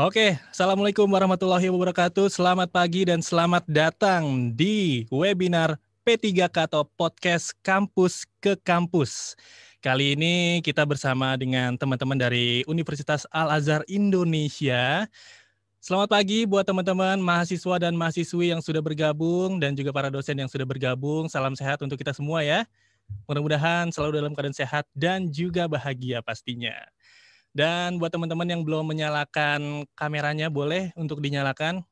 Oke, Assalamualaikum warahmatullahi wabarakatuh. Selamat pagi dan selamat datang di webinar P3K atau Podcast Kampus ke Kampus. Kali ini kita bersama dengan teman-teman dari Universitas Al-Azhar Indonesia. Selamat pagi buat teman-teman mahasiswa dan mahasiswi yang sudah bergabung dan juga para dosen yang sudah bergabung. Salam sehat untuk kita semua ya. Mudah-mudahan selalu dalam keadaan sehat dan juga bahagia pastinya. Dan buat teman-teman yang belum menyalakan kameranya boleh untuk dinyalakan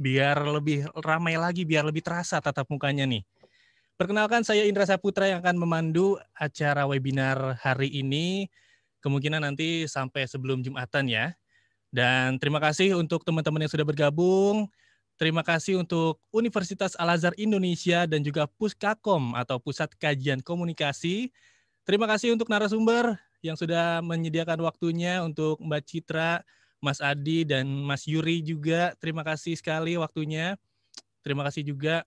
biar lebih ramai lagi, biar lebih terasa tatap mukanya nih. Perkenalkan saya Indra Saputra yang akan memandu acara webinar hari ini. Kemungkinan nanti sampai sebelum Jumatan ya. Dan terima kasih untuk teman-teman yang sudah bergabung. Terima kasih untuk Universitas Al-Azhar Indonesia dan juga Puskakom atau Pusat Kajian Komunikasi. Terima kasih untuk narasumber yang sudah menyediakan waktunya untuk Mbak Citra, Mas Adi, dan Mas Yuri juga. Terima kasih sekali waktunya. Terima kasih juga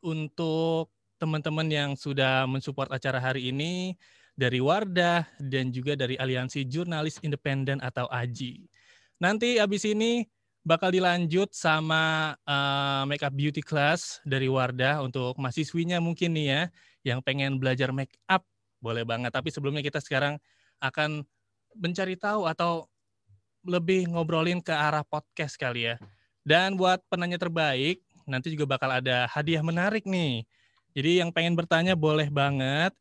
untuk teman-teman yang sudah mensupport acara hari ini dari Wardah dan juga dari Aliansi Jurnalis Independen atau AJI. Nanti abis ini bakal dilanjut sama uh, makeup beauty class dari Wardah untuk mahasiswinya mungkin nih ya yang pengen belajar make up boleh banget. Tapi sebelumnya kita sekarang akan mencari tahu atau lebih ngobrolin ke arah podcast kali ya. Dan buat penanya terbaik, nanti juga bakal ada hadiah menarik nih. Jadi yang pengen bertanya boleh banget.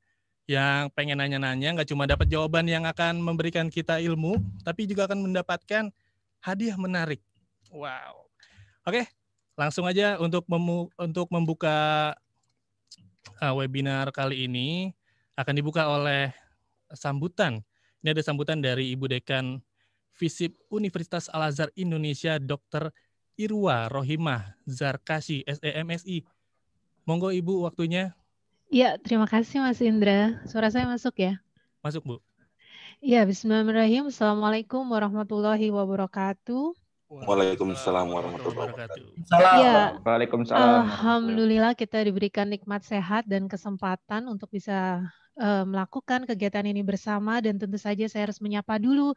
Yang pengen nanya-nanya nggak cuma dapat jawaban yang akan memberikan kita ilmu, tapi juga akan mendapatkan hadiah menarik. Wow. Oke, langsung aja untuk memu untuk membuka uh, webinar kali ini akan dibuka oleh sambutan. Ini ada sambutan dari Ibu Dekan Visip Universitas Al-Azhar Indonesia Dr. Irwa Rohimah Zarkasi SEMSI. Monggo Ibu waktunya. Ya, terima kasih Mas Indra. Suara saya masuk ya? Masuk, Bu. Ya, bismillahirrahmanirrahim. Assalamualaikum warahmatullahi wabarakatuh. Waalaikumsalam warahmatullahi wabarakatuh. Ya, Waalaikumsalam. Alhamdulillah kita diberikan nikmat sehat dan kesempatan untuk bisa uh, melakukan kegiatan ini bersama dan tentu saja saya harus menyapa dulu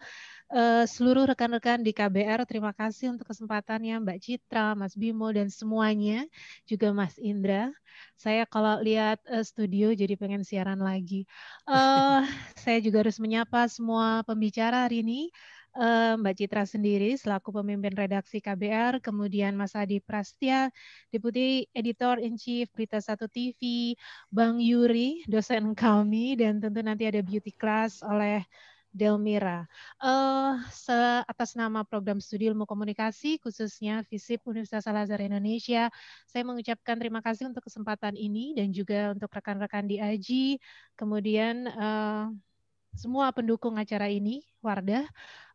uh, seluruh rekan-rekan di KBR. Terima kasih untuk kesempatannya Mbak Citra, Mas Bimo dan semuanya, juga Mas Indra. Saya kalau lihat uh, studio jadi pengen siaran lagi. Uh, saya juga harus menyapa semua pembicara hari ini. Eh, Mbak Citra sendiri selaku pemimpin redaksi KBR, kemudian Mas Adi Prastia Deputi Editor in Chief Berita Satu TV, Bang Yuri, dosen kami, dan tentu nanti ada beauty class oleh Delmira. Uh, se atas nama program studi ilmu komunikasi khususnya FISIP Universitas Al Indonesia, saya mengucapkan terima kasih untuk kesempatan ini dan juga untuk rekan-rekan di AJI, kemudian uh, semua pendukung acara ini, Wardah.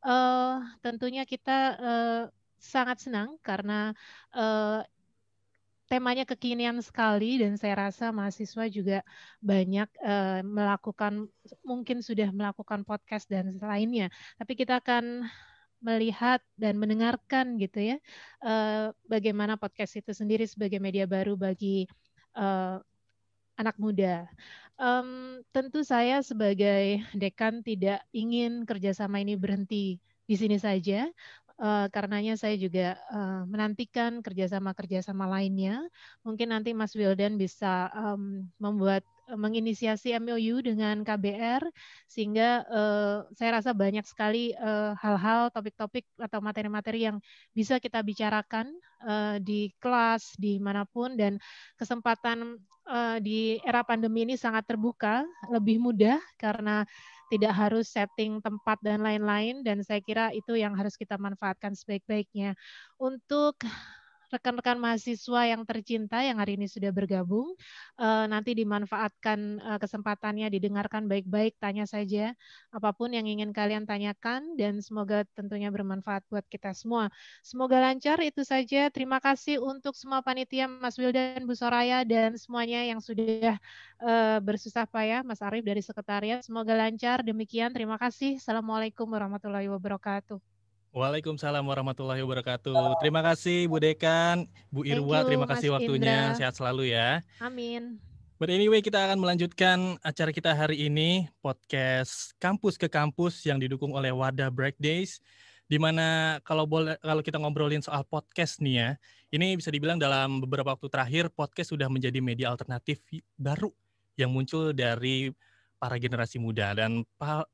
Uh, tentunya kita uh, sangat senang karena uh, temanya kekinian sekali dan saya rasa mahasiswa juga banyak uh, melakukan mungkin sudah melakukan podcast dan lainnya. Tapi kita akan melihat dan mendengarkan gitu ya uh, bagaimana podcast itu sendiri sebagai media baru bagi uh, anak muda um, tentu saya sebagai dekan tidak ingin kerjasama ini berhenti di sini saja. Uh, karenanya saya juga uh, menantikan kerjasama-kerjasama lainnya. Mungkin nanti Mas Wildan bisa um, membuat eh, menginisiasi MOU dengan KBR sehingga uh, saya rasa banyak sekali hal hal-hal topik-topik atau materi-materi yang bisa kita bicarakan uh, di kelas di manapun dan kesempatan uh, di era pandemi ini sangat terbuka, lebih mudah karena tidak harus setting tempat dan lain-lain dan saya kira itu yang harus kita manfaatkan sebaik-baiknya. Untuk rekan-rekan mahasiswa yang tercinta yang hari ini sudah bergabung. Eh, nanti dimanfaatkan eh, kesempatannya, didengarkan baik-baik, tanya saja apapun yang ingin kalian tanyakan dan semoga tentunya bermanfaat buat kita semua. Semoga lancar itu saja. Terima kasih untuk semua panitia Mas Wildan, Bu Soraya dan semuanya yang sudah eh, bersusah payah, Mas Arief dari sekretariat. Semoga lancar. Demikian terima kasih. Assalamualaikum warahmatullahi wabarakatuh. Waalaikumsalam warahmatullahi wabarakatuh. Terima kasih Bu Dekan, Bu Irwa, you, terima kasih Mas waktunya. Indra. Sehat selalu ya. Amin. But anyway, kita akan melanjutkan acara kita hari ini, podcast Kampus ke Kampus yang didukung oleh Wadah Break Days. Dimana kalau boleh kalau kita ngobrolin soal podcast nih ya, ini bisa dibilang dalam beberapa waktu terakhir podcast sudah menjadi media alternatif baru yang muncul dari para generasi muda dan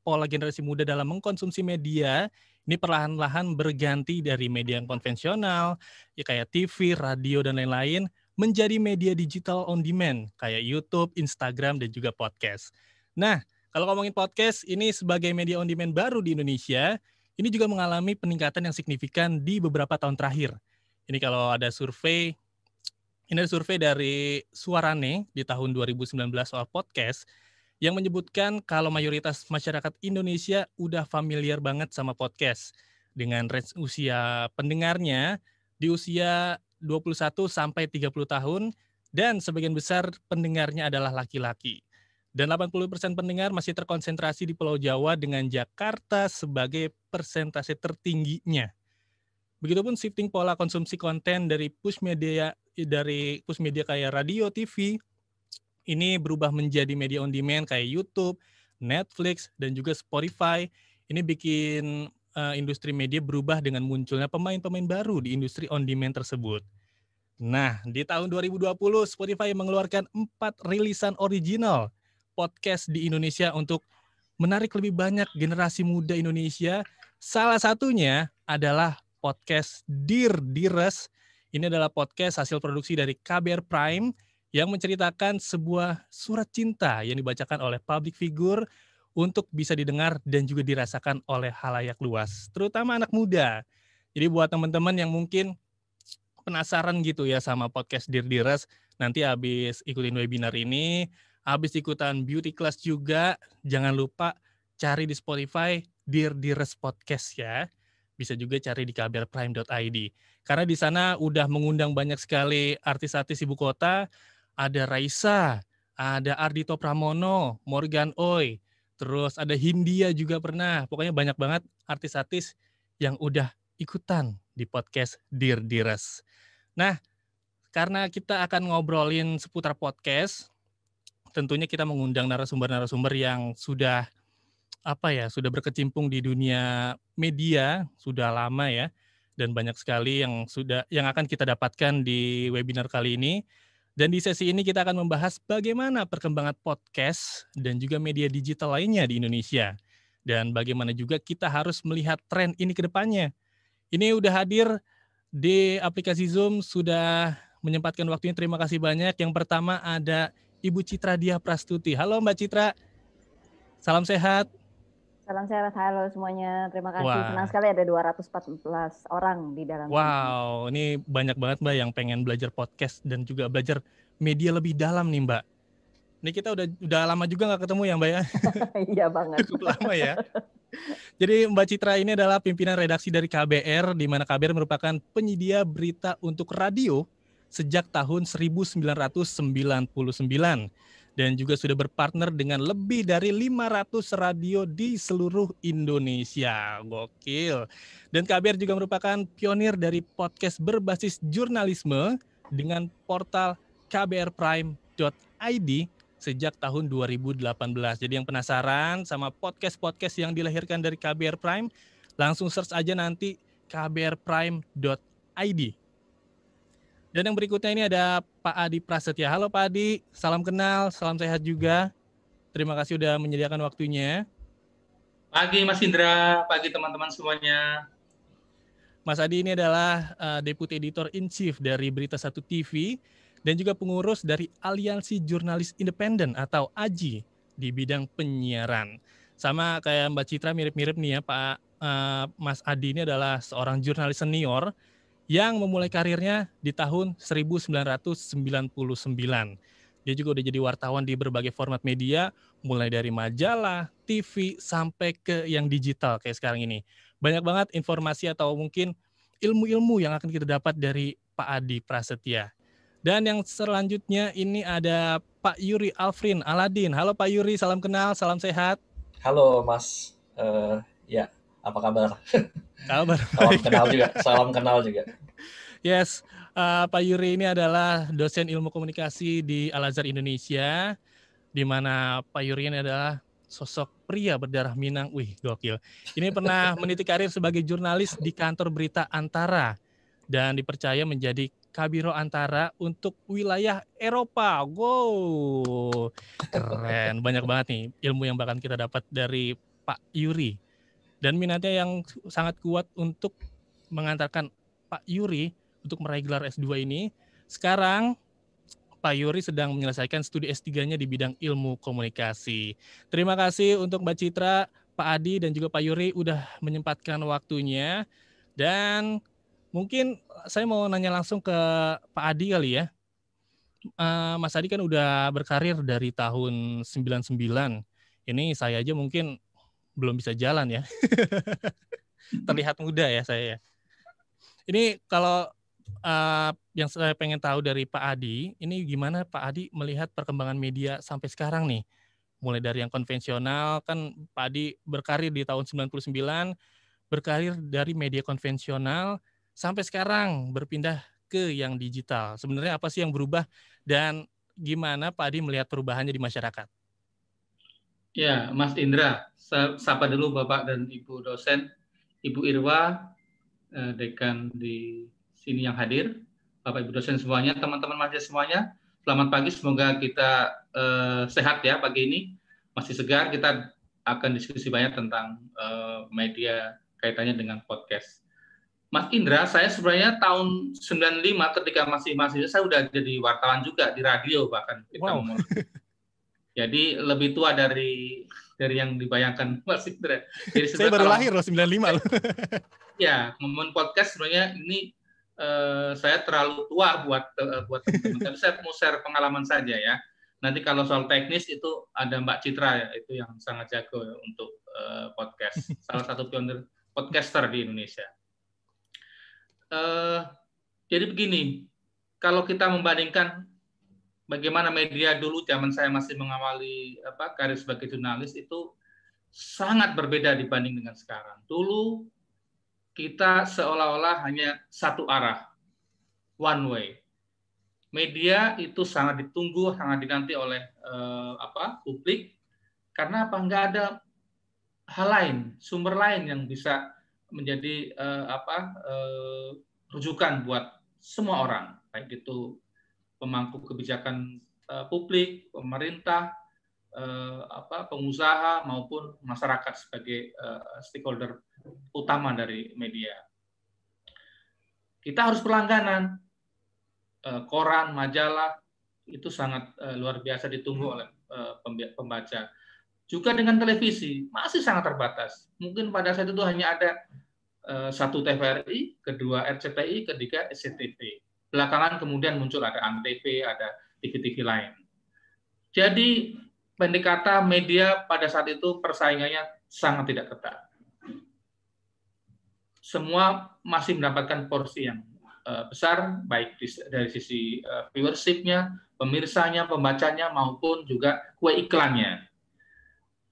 pola generasi muda dalam mengkonsumsi media ini perlahan-lahan berganti dari media yang konvensional, ya kayak TV, radio, dan lain-lain, menjadi media digital on demand, kayak YouTube, Instagram, dan juga podcast. Nah, kalau ngomongin podcast, ini sebagai media on demand baru di Indonesia, ini juga mengalami peningkatan yang signifikan di beberapa tahun terakhir. Ini kalau ada survei, ini ada survei dari Suarane di tahun 2019 soal podcast, yang menyebutkan kalau mayoritas masyarakat Indonesia udah familiar banget sama podcast dengan range usia pendengarnya di usia 21 sampai 30 tahun dan sebagian besar pendengarnya adalah laki-laki. Dan 80% pendengar masih terkonsentrasi di Pulau Jawa dengan Jakarta sebagai persentase tertingginya. Begitupun shifting pola konsumsi konten dari push media dari push media kayak radio, TV, ini berubah menjadi media on demand kayak YouTube, Netflix, dan juga Spotify. Ini bikin uh, industri media berubah dengan munculnya pemain-pemain baru di industri on demand tersebut. Nah, di tahun 2020 Spotify mengeluarkan empat rilisan original podcast di Indonesia untuk menarik lebih banyak generasi muda Indonesia. Salah satunya adalah podcast Dear Dires. Ini adalah podcast hasil produksi dari KBR Prime yang menceritakan sebuah surat cinta yang dibacakan oleh public figure untuk bisa didengar dan juga dirasakan oleh halayak luas, terutama anak muda. Jadi buat teman-teman yang mungkin penasaran gitu ya sama podcast Dir Diras, nanti habis ikutin webinar ini, habis ikutan beauty class juga, jangan lupa cari di Spotify Dir Diras Podcast ya. Bisa juga cari di kbrprime.id. Karena di sana udah mengundang banyak sekali artis-artis ibu kota, ada Raisa, ada Ardito Pramono, Morgan Oi, terus ada Hindia juga pernah. Pokoknya banyak banget artis-artis yang udah ikutan di podcast Dear Dires. Nah, karena kita akan ngobrolin seputar podcast, tentunya kita mengundang narasumber-narasumber yang sudah apa ya, sudah berkecimpung di dunia media sudah lama ya dan banyak sekali yang sudah yang akan kita dapatkan di webinar kali ini. Dan di sesi ini kita akan membahas bagaimana perkembangan podcast dan juga media digital lainnya di Indonesia. Dan bagaimana juga kita harus melihat tren ini ke depannya. Ini udah hadir di aplikasi Zoom, sudah menyempatkan waktunya. Terima kasih banyak. Yang pertama ada Ibu Citra Diah Prastuti. Halo Mbak Citra, salam sehat. Salam sehat, halo semuanya. Terima kasih. Wah. Senang sekali ada 214 orang di dalam. Wow, sini. ini banyak banget Mbak yang pengen belajar podcast dan juga belajar media lebih dalam nih Mbak. Ini kita udah udah lama juga nggak ketemu ya Mbak ya? iya banget. Cukup lama ya. Jadi Mbak Citra ini adalah pimpinan redaksi dari KBR, di mana KBR merupakan penyedia berita untuk radio sejak tahun 1999 dan juga sudah berpartner dengan lebih dari 500 radio di seluruh Indonesia. Gokil. Dan KBR juga merupakan pionir dari podcast berbasis jurnalisme dengan portal kbrprime.id sejak tahun 2018. Jadi yang penasaran sama podcast-podcast yang dilahirkan dari KBR Prime, langsung search aja nanti kbrprime.id dan yang berikutnya ini ada Pak Adi Prasetya. Halo Pak Adi, salam kenal, salam sehat juga. Terima kasih sudah menyediakan waktunya. Pagi Mas Indra, pagi teman-teman semuanya. Mas Adi ini adalah uh, Deputi Editor in Chief dari Berita Satu TV dan juga pengurus dari Aliansi Jurnalis Independen atau AJI di bidang penyiaran. Sama kayak Mbak Citra mirip-mirip nih ya Pak uh, Mas Adi ini adalah seorang jurnalis senior yang memulai karirnya di tahun 1999. Dia juga udah jadi wartawan di berbagai format media, mulai dari majalah, TV, sampai ke yang digital kayak sekarang ini. Banyak banget informasi atau mungkin ilmu-ilmu yang akan kita dapat dari Pak Adi Prasetya. Dan yang selanjutnya ini ada Pak Yuri Alfrin Aladin. Halo Pak Yuri, salam kenal, salam sehat. Halo Mas, uh, ya apa kabar? Kabar. salam kenal juga. Salam kenal juga. Yes, uh, Pak Yuri ini adalah dosen ilmu komunikasi di Al Azhar Indonesia, di mana Pak Yuri ini adalah sosok pria berdarah Minang. Wih, gokil. Ini pernah meniti karir sebagai jurnalis di kantor berita Antara dan dipercaya menjadi Kabiro Antara untuk wilayah Eropa. Wow, keren. Banyak banget nih ilmu yang bahkan kita dapat dari Pak Yuri dan minatnya yang sangat kuat untuk mengantarkan Pak Yuri untuk meraih gelar S2 ini. Sekarang Pak Yuri sedang menyelesaikan studi S3-nya di bidang ilmu komunikasi. Terima kasih untuk Mbak Citra, Pak Adi, dan juga Pak Yuri udah menyempatkan waktunya. Dan mungkin saya mau nanya langsung ke Pak Adi kali ya. Eh, Mas Adi kan udah berkarir dari tahun 99. Ini saya aja mungkin belum bisa jalan ya. Terlihat muda ya saya. Ya. Ini kalau uh, yang saya pengen tahu dari Pak Adi, ini gimana Pak Adi melihat perkembangan media sampai sekarang nih? Mulai dari yang konvensional, kan Pak Adi berkarir di tahun 99, berkarir dari media konvensional, sampai sekarang berpindah ke yang digital. Sebenarnya apa sih yang berubah dan gimana Pak Adi melihat perubahannya di masyarakat? Ya, Mas Indra, sapa dulu Bapak dan Ibu dosen, Ibu Irwa, eh, dekan di sini yang hadir, Bapak Ibu dosen semuanya, teman-teman mahasiswa semuanya, selamat pagi, semoga kita uh, sehat ya pagi ini, masih segar, kita akan diskusi banyak tentang uh, media kaitannya dengan podcast. Mas Indra, saya sebenarnya tahun 95 ketika masih mahasiswa, saya sudah jadi wartawan juga di radio bahkan. Kita wow. Jadi lebih tua dari dari yang dibayangkan Mas Indra. Jadi saya baru lahir loh 95 loh. ya, momen podcast sebenarnya ini uh, saya terlalu tua buat uh, buat teman-teman. Tapi saya mau share pengalaman saja ya. Nanti kalau soal teknis itu ada Mbak Citra ya, itu yang sangat jago ya, untuk uh, podcast. Salah satu pionir podcaster di Indonesia. Uh, jadi begini, kalau kita membandingkan bagaimana media dulu zaman saya masih mengawali apa karir sebagai jurnalis itu sangat berbeda dibanding dengan sekarang. Dulu kita seolah-olah hanya satu arah, one way. Media itu sangat ditunggu, sangat dinanti oleh eh, apa publik karena apa nggak ada hal lain, sumber lain yang bisa menjadi eh, apa eh, rujukan buat semua orang, baik itu pemangku kebijakan eh, publik, pemerintah, eh, apa, pengusaha maupun masyarakat sebagai eh, stakeholder utama dari media. Kita harus berlangganan koran, majalah itu sangat luar biasa ditunggu oleh pembaca. Juga dengan televisi masih sangat terbatas. Mungkin pada saat itu hanya ada satu TVRI, kedua RCTI, ketiga SCTV belakangan kemudian muncul ada Antv, ada TV-TV lain. Jadi pendek kata media pada saat itu persaingannya sangat tidak ketat. Semua masih mendapatkan porsi yang eh, besar, baik dari sisi eh, viewershipnya, pemirsanya, pembacanya, maupun juga kue iklannya.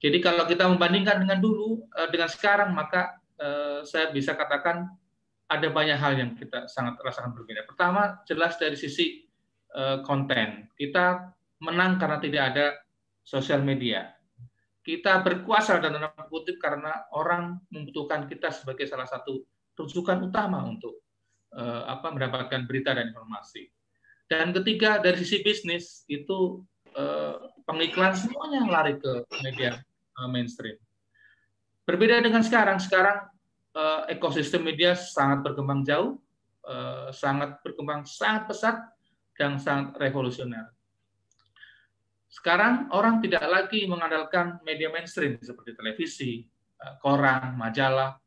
Jadi kalau kita membandingkan dengan dulu, eh, dengan sekarang, maka saya bisa katakan ada banyak hal yang kita sangat rasakan berbeda. Pertama, jelas dari sisi uh, konten. Kita menang karena tidak ada sosial media. Kita berkuasa dan tanda kutip karena orang membutuhkan kita sebagai salah satu rujukan utama untuk uh, apa mendapatkan berita dan informasi. Dan ketiga dari sisi bisnis itu uh, pengiklan semuanya lari ke media mainstream. Berbeda dengan sekarang, sekarang Eh, ekosistem media sangat berkembang jauh, eh, sangat berkembang sangat pesat dan sangat revolusioner. Sekarang orang tidak lagi mengandalkan media mainstream seperti televisi, eh, koran, majalah,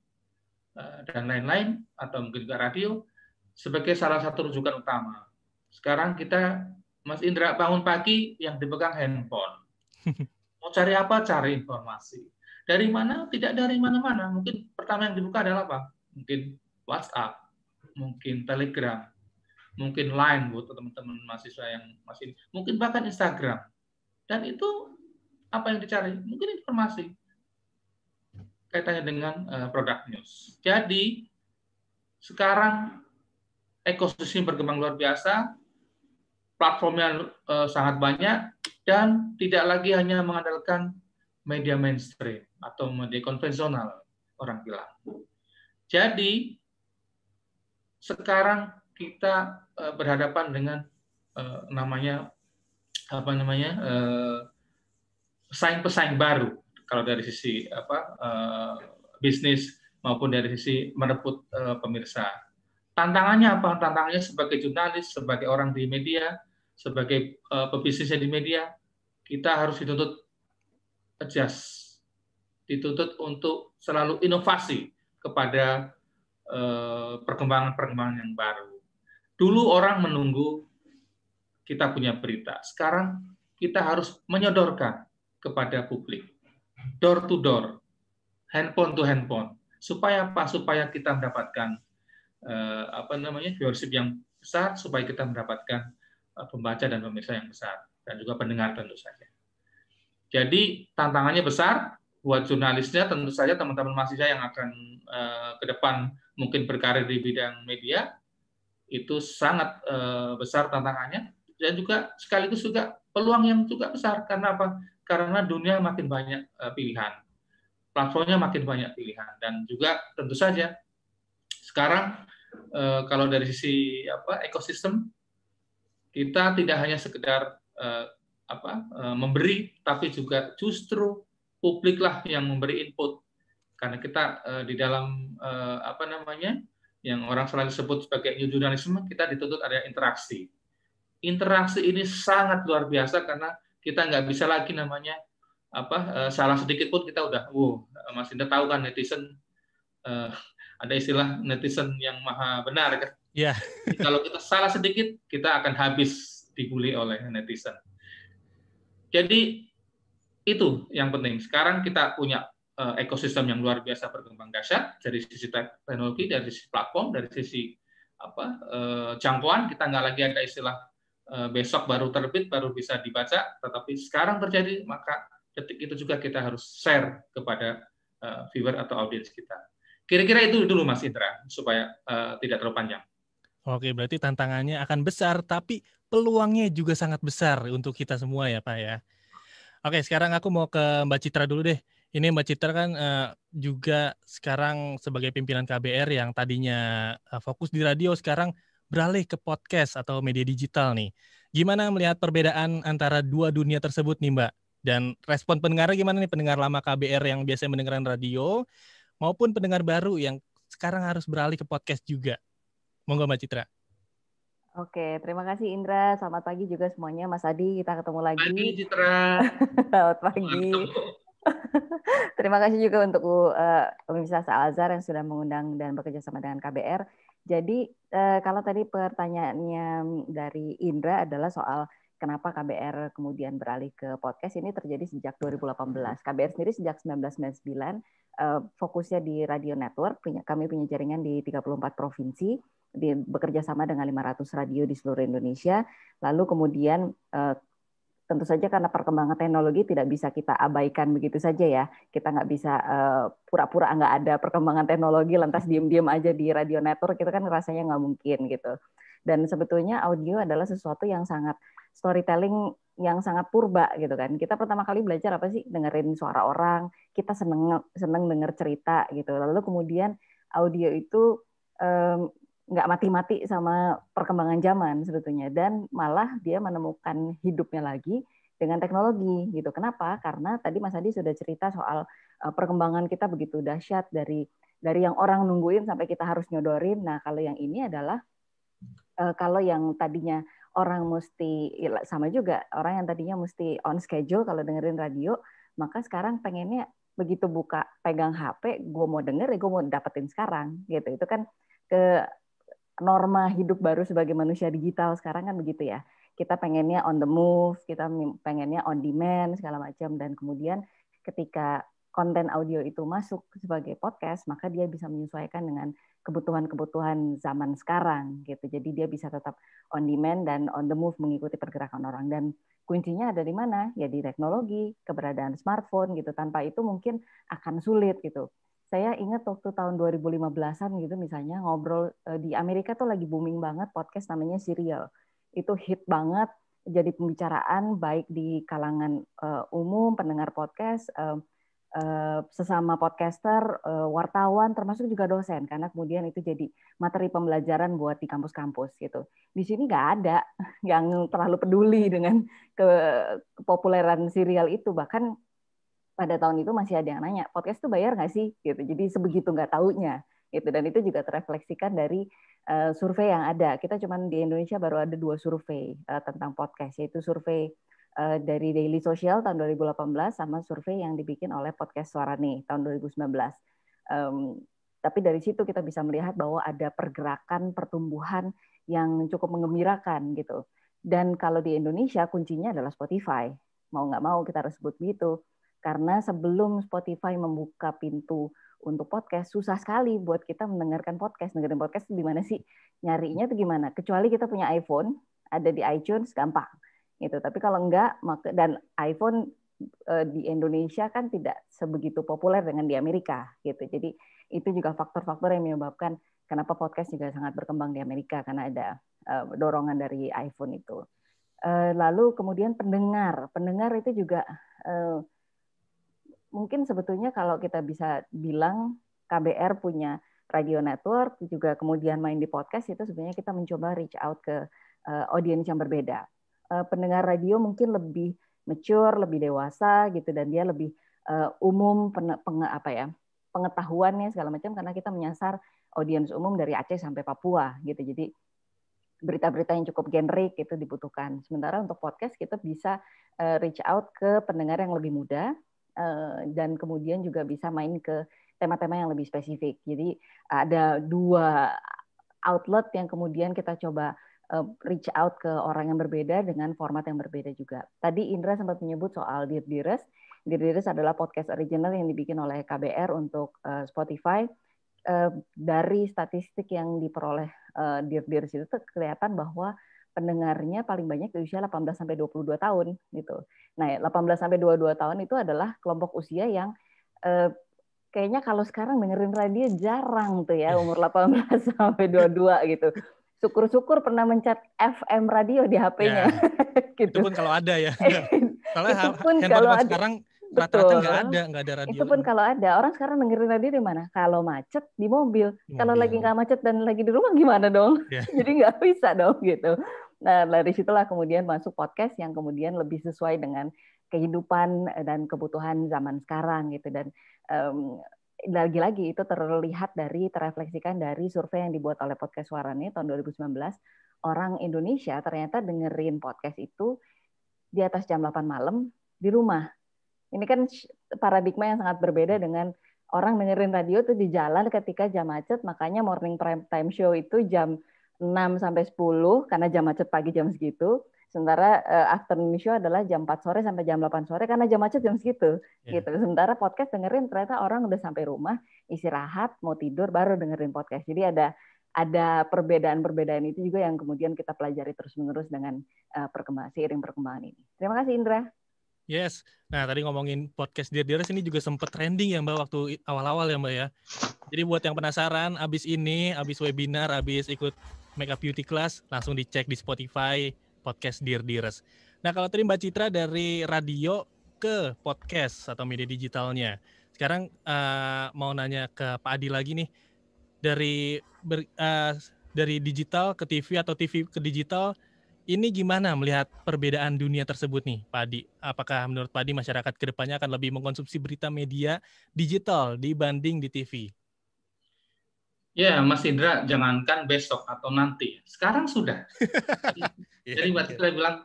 dan lain-lain atau mungkin juga radio sebagai salah satu rujukan utama. Sekarang kita Mas Indra bangun pagi yang dipegang handphone. Mau cari apa? Cari informasi. Dari mana? Tidak dari mana-mana. Mungkin pertama yang dibuka adalah apa? Mungkin WhatsApp, mungkin Telegram, mungkin Line buat teman-teman mahasiswa yang masih mungkin bahkan Instagram. Dan itu apa yang dicari? Mungkin informasi kaitannya dengan uh, produk news. Jadi sekarang ekosistem berkembang luar biasa, platformnya uh, sangat banyak dan tidak lagi hanya mengandalkan media mainstream atau media konvensional orang bilang. Jadi sekarang kita eh, berhadapan dengan eh, namanya apa namanya eh, pesaing-pesaing baru kalau dari sisi apa bisnis maupun dari sisi merebut pemirsa. Tantangannya apa? Tantangannya sebagai jurnalis, sebagai orang di media, sebagai pebisnisnya di media, kita harus dituntut adjust, dituntut untuk selalu inovasi kepada eh, perkembangan-perkembangan yang baru. Dulu orang menunggu kita punya berita. Sekarang kita harus menyodorkan kepada publik, door to door, handphone to handphone, supaya apa? Supaya kita mendapatkan eh, apa namanya viewership yang besar, supaya kita mendapatkan eh, pembaca dan pemirsa yang besar, dan juga pendengar tentu saja. Jadi tantangannya besar buat jurnalisnya, tentu saja teman-teman mahasiswa yang akan eh, ke depan mungkin berkarir di bidang media itu sangat eh, besar tantangannya dan juga sekaligus juga peluang yang juga besar karena apa? Karena dunia makin banyak eh, pilihan, platformnya makin banyak pilihan dan juga tentu saja sekarang eh, kalau dari sisi apa ekosistem kita tidak hanya sekedar eh, apa eh, memberi tapi juga justru publiklah yang memberi input karena kita eh, di dalam eh, apa namanya yang orang selalu sebut sebagai new journalism kita dituntut ada interaksi interaksi ini sangat luar biasa karena kita nggak bisa lagi namanya apa salah sedikit pun kita udah wow masih udah tahu kan netizen ada istilah netizen yang maha benar kan yeah. kalau kita salah sedikit kita akan habis dibully oleh netizen jadi itu yang penting. Sekarang kita punya eh, ekosistem yang luar biasa berkembang dahsyat dari sisi teknologi, dari sisi platform, dari sisi apa uh, jangkauan. Kita nggak lagi ada istilah eh, besok baru terbit baru bisa dibaca, tetapi sekarang terjadi maka detik itu juga kita harus share kepada viewer atau audiens kita. Kira-kira itu dulu Mas Indra supaya tidak terlalu panjang. Oke, berarti tantangannya akan besar, tapi peluangnya juga sangat besar untuk kita semua ya Pak ya. Oke, sekarang aku mau ke Mbak Citra dulu deh. Ini Mbak Citra kan uh, juga sekarang sebagai pimpinan KBR yang tadinya uh, fokus di radio sekarang beralih ke podcast atau media digital nih. Gimana melihat perbedaan antara dua dunia tersebut nih Mbak? Dan respon pendengar gimana nih pendengar lama KBR yang biasanya mendengarkan radio maupun pendengar baru yang sekarang harus beralih ke podcast juga? Monggo Mbak Citra. Oke, terima kasih Indra. Selamat pagi juga semuanya. Mas Adi, kita ketemu lagi. Pagi, Citra. Selamat pagi. terima kasih juga untuk uh, eh, Universitas yang sudah mengundang dan bekerja sama dengan KBR. Jadi, uh, kalau tadi pertanyaannya dari Indra adalah soal kenapa KBR kemudian beralih ke podcast, ini terjadi sejak 2018. KBR sendiri sejak 1999 uh, eh, fokusnya di radio network. kami punya jaringan di 34 provinsi bekerja sama dengan 500 radio di seluruh Indonesia. Lalu kemudian eh, tentu saja karena perkembangan teknologi tidak bisa kita abaikan begitu saja ya. Kita nggak bisa eh, pura-pura nggak ada perkembangan teknologi lantas diem-diem aja di radio network kita gitu kan rasanya nggak mungkin gitu. Dan sebetulnya audio adalah sesuatu yang sangat storytelling yang sangat purba gitu kan. Kita pertama kali belajar apa sih dengerin suara orang, kita seneng seneng denger cerita gitu. Lalu kemudian audio itu um, nggak mati-mati sama perkembangan zaman sebetulnya dan malah dia menemukan hidupnya lagi dengan teknologi gitu. Kenapa? Karena tadi Mas Adi sudah cerita soal eh, perkembangan kita begitu dahsyat dari dari yang orang nungguin sampai kita harus nyodorin. Nah, kalau yang ini adalah eh, kalau yang tadinya orang mesti ya sama juga orang yang tadinya mesti on schedule kalau dengerin radio, maka sekarang pengennya begitu buka pegang HP, gue mau denger ya gue mau dapetin sekarang gitu. Itu kan ke norma hidup baru sebagai manusia digital sekarang kan begitu ya. Kita pengennya on the move, kita pengennya on demand segala macam dan kemudian ketika konten audio itu masuk sebagai podcast, maka dia bisa menyesuaikan dengan kebutuhan-kebutuhan zaman sekarang gitu. Jadi dia bisa tetap on demand dan on the move mengikuti pergerakan orang dan kuncinya ada di mana? Ya di teknologi, keberadaan smartphone gitu. Tanpa itu mungkin akan sulit gitu saya ingat waktu tahun 2015-an gitu misalnya ngobrol eh, di Amerika tuh lagi booming banget podcast namanya Serial. Itu hit banget jadi pembicaraan baik di kalangan uh, umum pendengar podcast uh, uh, sesama podcaster, uh, wartawan, termasuk juga dosen, karena kemudian itu jadi materi pembelajaran buat di kampus-kampus gitu. Di sini nggak ada yang terlalu peduli dengan kepopuleran serial itu, bahkan pada tahun itu masih ada yang nanya podcast tuh bayar nggak sih gitu jadi sebegitu nggak tahunya gitu dan itu juga terefleksikan dari uh, survei yang ada kita cuma di Indonesia baru ada dua survei uh, tentang podcast yaitu survei uh, dari Daily Social tahun 2018 sama survei yang dibikin oleh podcast Suara nih tahun 2019 um, tapi dari situ kita bisa melihat bahwa ada pergerakan pertumbuhan yang cukup mengembirakan gitu dan kalau di Indonesia kuncinya adalah Spotify mau nggak mau kita harus sebut begitu karena sebelum Spotify membuka pintu untuk podcast, susah sekali buat kita mendengarkan podcast. Dengerin podcast di mana sih? Nyarinya itu gimana? Kecuali kita punya iPhone, ada di iTunes, gampang. Gitu. Tapi kalau enggak, maka, dan iPhone eh, di Indonesia kan tidak sebegitu populer dengan di Amerika gitu. Jadi itu juga faktor-faktor yang menyebabkan kenapa podcast juga sangat berkembang di Amerika karena ada e, dorongan dari iPhone itu. e, lalu kemudian pendengar, pendengar itu juga e, mungkin sebetulnya kalau kita bisa bilang KBR punya radio network juga kemudian main di podcast itu sebenarnya kita mencoba reach out ke uh, audiens yang berbeda. Uh, pendengar radio mungkin lebih mature, lebih dewasa gitu dan dia lebih uh, umum peng, apa ya pengetahuannya segala macam karena kita menyasar audiens umum dari Aceh sampai Papua gitu. Jadi berita-berita yang cukup generik itu dibutuhkan. Sementara untuk podcast kita bisa reach out ke pendengar yang lebih muda Eh, dan kemudian juga bisa main ke tema-tema yang lebih spesifik. Jadi ada dua outlet yang kemudian kita coba eh, reach out ke orang yang berbeda dengan format yang berbeda juga. Tadi Indra sempat menyebut soal Dear Dearest. Dear Dearest adalah podcast original yang dibikin oleh KBR untuk eh, Spotify. Dari statistik yang diperoleh Dear Dearest itu kelihatan bahwa pendengarnya paling banyak di usia 18 sampai 22 tahun gitu. Nah, 18 ya, sampai 22 tahun itu adalah kelompok usia yang eh, kayaknya kalau sekarang dengerin radio jarang tuh ya umur 18 sampai 22 gitu. Syukur-syukur pernah mencet FM radio di HP-nya. Ya, gitu. Itu pun kalau ada ya. Soalnya itu pun kalau ada. sekarang rata-rata nggak ada nggak ada radio itu pun kalau ada orang sekarang dengerin radio di mana kalau macet di mobil, mobil. kalau lagi nggak macet dan lagi di rumah gimana dong Ya. jadi nggak bisa dong gitu Nah, dari situlah kemudian masuk podcast yang kemudian lebih sesuai dengan kehidupan eh, dan kebutuhan zaman sekarang gitu dan um, lagi-lagi itu terlihat dari terefleksikan dari survei yang dibuat oleh podcast suara tahun 2019 orang Indonesia ternyata dengerin podcast itu di atas jam 8 malam di rumah. Ini kan paradigma yang sangat berbeda dengan orang dengerin radio itu di jalan ketika jam macet, makanya morning prime time show itu jam 6 sampai 10 karena jam macet pagi jam segitu. Sementara uh, afternoon show adalah jam 4 sore sampai jam 8 sore karena jam macet jam segitu. Yeah. Gitu. Sementara podcast dengerin ternyata orang udah sampai rumah, istirahat, mau tidur baru dengerin podcast. Jadi ada ada perbedaan-perbedaan itu juga yang kemudian kita pelajari terus-menerus dengan uh, perkembangan seiring perkembangan ini. Terima kasih Indra. Yes. Nah, tadi ngomongin podcast Dear Dearest ini juga sempat trending ya Mbak waktu awal-awal ya Mbak ya. Jadi buat yang penasaran abis ini, abis webinar, abis ikut Makeup Beauty Class langsung dicek di Spotify podcast Dear Dires. Nah kalau tadi Mbak Citra dari radio ke podcast atau media digitalnya. Sekarang uh, mau nanya ke Pak Adi lagi nih dari ber, uh, dari digital ke TV atau TV ke digital ini gimana melihat perbedaan dunia tersebut nih, Pak Adi? Apakah menurut Pak Adi masyarakat kedepannya akan lebih mengkonsumsi berita media digital dibanding di TV? Ya, Mas Indra, jangankan besok atau nanti, sekarang sudah. Jadi buat yeah, kita bilang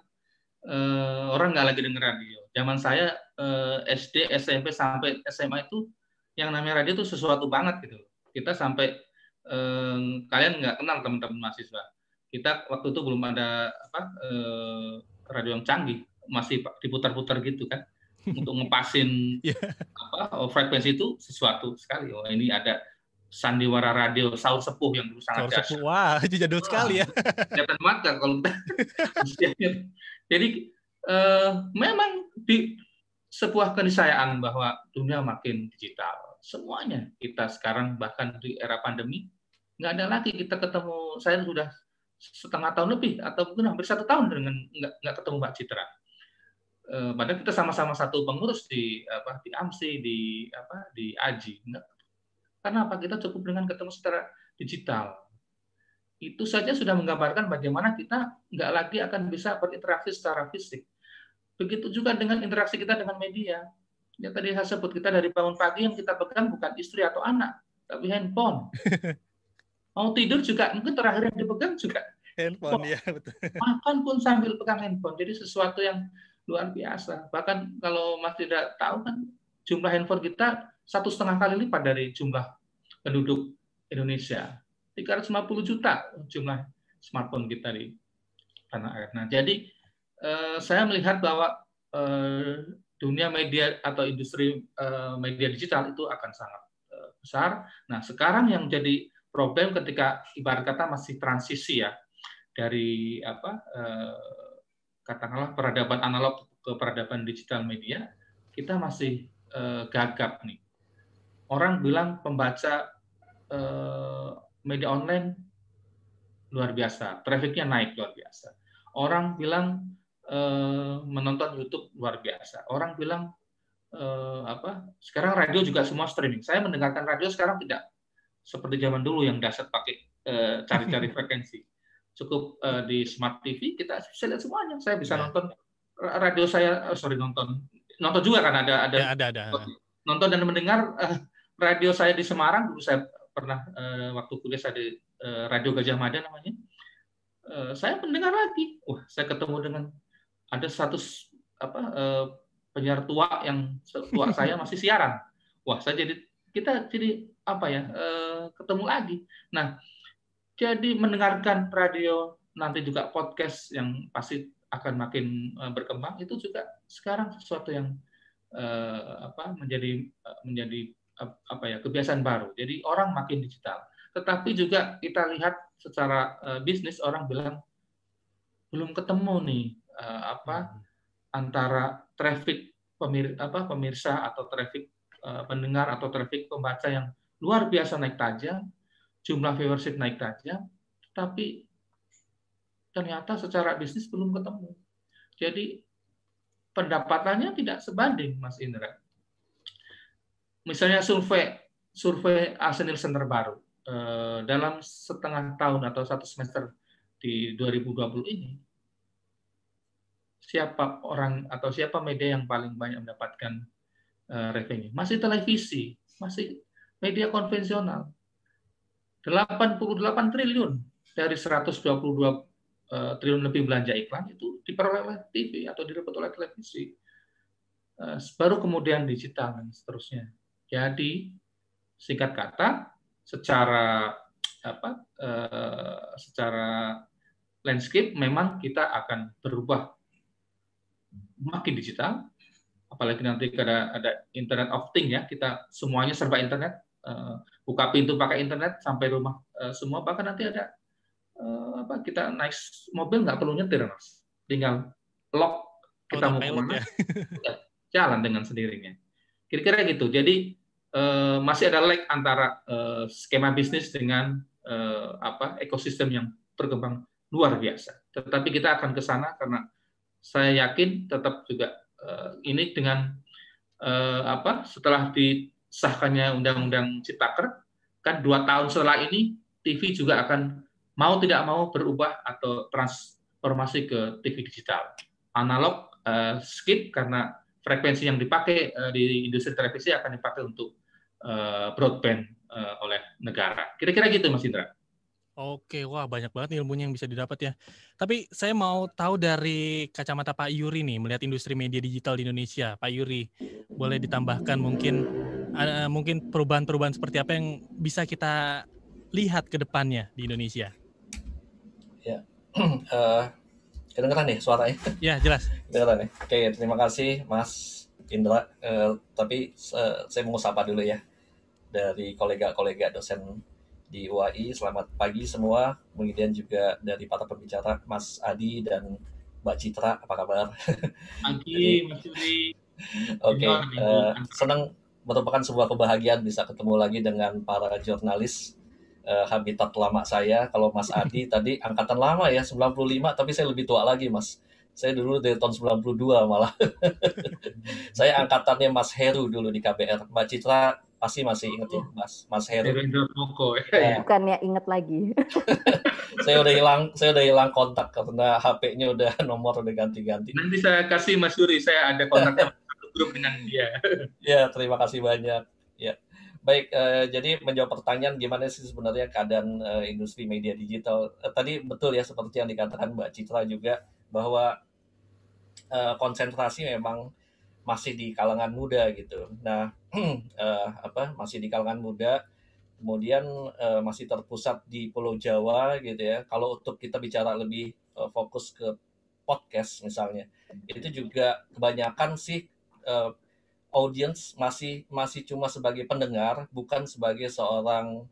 eh, orang nggak lagi denger radio. Gitu. Zaman saya eh, SD, SMP sampai SMA itu yang namanya radio itu sesuatu banget gitu. Kita sampai eh, kalian nggak kenal teman-teman mahasiswa. Kita waktu itu belum ada apa eh, radio yang canggih, masih diputar-putar gitu kan untuk ngepasin yeah. apa oh, frekuensi itu sesuatu sekali. Oh ini ada sandiwara radio Saur sepuh yang dulu sangat sahur sepuh, wah itu jadul sekali ya. Kelihatan mata kalau Jadi eh, memang di sebuah keniscayaan bahwa dunia makin digital. Semuanya kita sekarang bahkan di era pandemi nggak ada lagi kita ketemu. Saya sudah setengah tahun lebih atau mungkin hampir satu tahun dengan nggak, nggak ketemu Mbak Citra. Eh, padahal kita sama-sama satu pengurus di apa di AMSI di apa di AJI nggak karena apa? Kita cukup dengan ketemu secara digital. Itu saja sudah menggambarkan bagaimana kita nggak lagi akan bisa berinteraksi secara fisik. Begitu juga dengan interaksi kita dengan media. Yang tadi saya sebut kita dari bangun pagi yang kita pegang bukan istri atau anak, tapi handphone. Mau tidur juga mungkin terakhir yang dipegang juga handphone. handphone. Ya, betul. Makan pun sambil pegang handphone. Jadi sesuatu yang luar biasa. Bahkan kalau Mas tidak tahu kan jumlah handphone kita satu setengah kali lipat dari jumlah penduduk Indonesia. 350 juta jumlah smartphone kita di tanah air. Nah, jadi eh, saya melihat bahwa eh, dunia media atau industri eh, media digital itu akan sangat eh, besar. Nah, sekarang yang jadi problem ketika ibarat kata masih transisi ya dari apa eh, katakanlah peradaban analog ke peradaban digital media, kita masih eh, gagap nih. Orang bilang pembaca Eh, media online luar biasa, trafficnya naik luar biasa. Orang bilang eh, menonton YouTube luar biasa. Orang bilang eh, apa? Sekarang radio juga semua streaming. Saya mendengarkan radio sekarang tidak seperti zaman dulu yang dasar pakai cari-cari frekuensi. Cukup di smart TV kita bisa lihat semuanya. Saya bisa ya. nonton radio saya, sorry nonton, nonton juga kan ada ada, ya, ada, ada. nonton dan mendengar radio saya di Semarang dulu saya pernah uh, waktu kuliah ada uh, eh, Radio Gajah Mada namanya. Uh, saya mendengar lagi, wah saya ketemu dengan ada status apa uh, penyiar tua yang tua saya masih siaran. Wah saya jadi kita jadi apa ya uh, ketemu lagi. Nah jadi mendengarkan radio nanti juga podcast yang pasti akan makin berkembang itu juga sekarang sesuatu yang uh, apa menjadi menjadi apa ya kebiasaan baru. Jadi orang makin digital. Tetapi juga kita lihat secara eh, bisnis orang bilang belum ketemu nih eh, apa hmm. antara traffic pemir apa pemirsa atau traffic eh, pendengar atau traffic pembaca yang luar biasa naik tajam, jumlah viewership naik tajam, tapi ternyata secara bisnis belum ketemu. Jadi pendapatannya tidak sebanding, Mas Indra misalnya survei survei Arsenal Center baru eh, dalam setengah tahun atau satu semester di 2020 ini siapa orang atau siapa media yang paling banyak mendapatkan eh, revenue masih televisi masih media konvensional 88 triliun dari 122 eh, triliun lebih belanja iklan itu diperoleh oleh TV atau direbut oleh televisi baru kemudian digital dan seterusnya jadi singkat kata, secara apa? Eh, secara landscape memang kita akan berubah makin digital, apalagi nanti ada ada internet of thing ya, kita semuanya serba internet, eh, buka pintu pakai internet sampai rumah eh, semua, bahkan nanti ada apa? Kita naik mobil nggak perlu nyetir mas, tinggal lock kita oh, mau kemana, ya. ya. jalan dengan sendirinya. Kira-kira gitu. Jadi Eh, masih ada lag antara eh, skema bisnis dengan eh, apa ekosistem yang berkembang luar biasa. Tetapi kita akan ke sana karena saya yakin tetap juga ini dengan apa setelah disahkannya undang-undang Ciptaker kan dua tahun setelah ini TV juga akan mau tidak mau berubah atau transformasi ke TV digital. Analog eh, skip karena frekuensi yang dipakai uh, di industri televisi akan dipakai untuk uh, broadband uh, oleh negara. Kira-kira gitu Mas Indra. Oke, wah banyak banget ilmunya yang bisa didapat ya. Tapi saya mau tahu dari kacamata Pak Yuri nih melihat industri media digital di Indonesia. Pak Yuri, boleh ditambahkan mungkin uh, mungkin perubahan-perubahan seperti apa yang bisa kita lihat ke depannya di Indonesia? Ya, uh, Kedengeran nih ya suaranya? Iya, jelas. Kedengeran nih. Ya? Oke, terima kasih Mas Indra. Uh, tapi uh, saya mau sapa dulu ya dari kolega-kolega dosen di UAI. Selamat pagi semua. Kemudian juga dari para pembicara Mas Adi dan Mbak Citra, apa kabar? Pagi, Mas Oke, eh, senang merupakan sebuah kebahagiaan bisa ketemu lagi dengan para jurnalis uh, habitat lama saya. Kalau Mas Adi tadi angkatan lama ya 95 tapi saya lebih tua lagi Mas. Saya dulu dari tahun 92 malah. saya angkatannya Mas Heru dulu di KBR. Mbak Citra pasti masih inget ya Mas Mas Heru. Bukan ya. Iya. Bukannya inget lagi. saya udah hilang saya udah hilang kontak karena HP-nya udah nomor udah ganti-ganti. Nanti saya kasih Mas Yuri, saya ada kontaknya grup dengan dia. ya, terima kasih banyak. Baik, uh, jadi menjawab pertanyaan gimana sih sebenarnya keadaan uh, industri media digital. uh, tadi betul ya seperti yang dikatakan Mbak Citra juga bahwa uh, konsentrasi memang masih di kalangan muda gitu. Nah, uh, apa masih di kalangan muda, kemudian uh, masih terpusat di Pulau Jawa gitu ya. Kalau untuk kita bicara lebih uh, fokus ke podcast misalnya, itu juga kebanyakan sih uh, audience masih masih cuma sebagai pendengar bukan sebagai seorang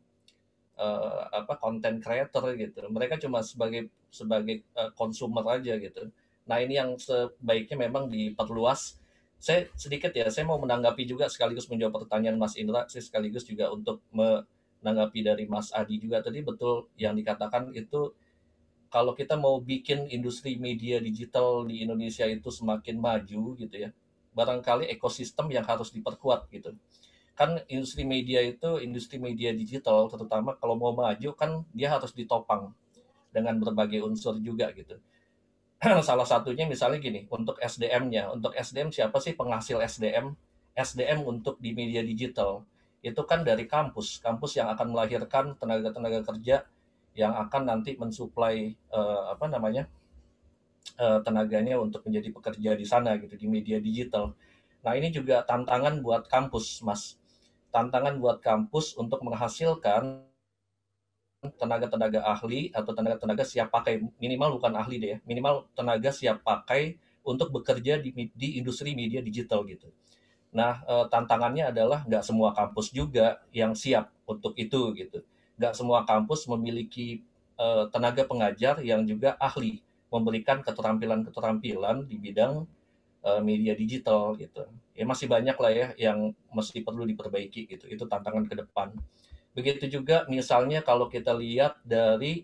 uh, apa konten creator gitu mereka cuma sebagai sebagai uh, consumer aja gitu nah ini yang sebaiknya memang diperluas saya sedikit ya saya mau menanggapi juga sekaligus menjawab pertanyaan Mas Indra saya sekaligus juga untuk menanggapi dari Mas Adi juga tadi betul yang dikatakan itu kalau kita mau bikin industri media digital di Indonesia itu semakin maju gitu ya barangkali ekosistem yang harus diperkuat gitu kan industri media itu industri media digital terutama kalau mau maju kan dia harus ditopang dengan berbagai unsur juga gitu salah satunya misalnya gini untuk SDM-nya untuk SDM siapa sih penghasil SDM SDM untuk di media digital itu kan dari kampus kampus yang akan melahirkan tenaga-tenaga kerja yang akan nanti mensuplai uh, apa namanya Eh, tenaganya untuk menjadi pekerja di sana gitu di media digital. Nah, ini juga tantangan buat kampus, Mas. Tantangan buat kampus untuk menghasilkan tenaga-tenaga ahli atau tenaga-tenaga siap pakai minimal bukan ahli deh ya, minimal tenaga siap pakai untuk bekerja di, di industri media digital gitu. Nah, e, tantangannya adalah nggak semua kampus juga yang siap untuk itu gitu. Nggak semua kampus memiliki eh, tenaga pengajar yang juga ahli memberikan keterampilan-keterampilan di bidang uh, media digital gitu. Ya masih banyak lah ya yang mesti perlu diperbaiki gitu. Itu tantangan ke depan. Begitu juga misalnya kalau kita lihat dari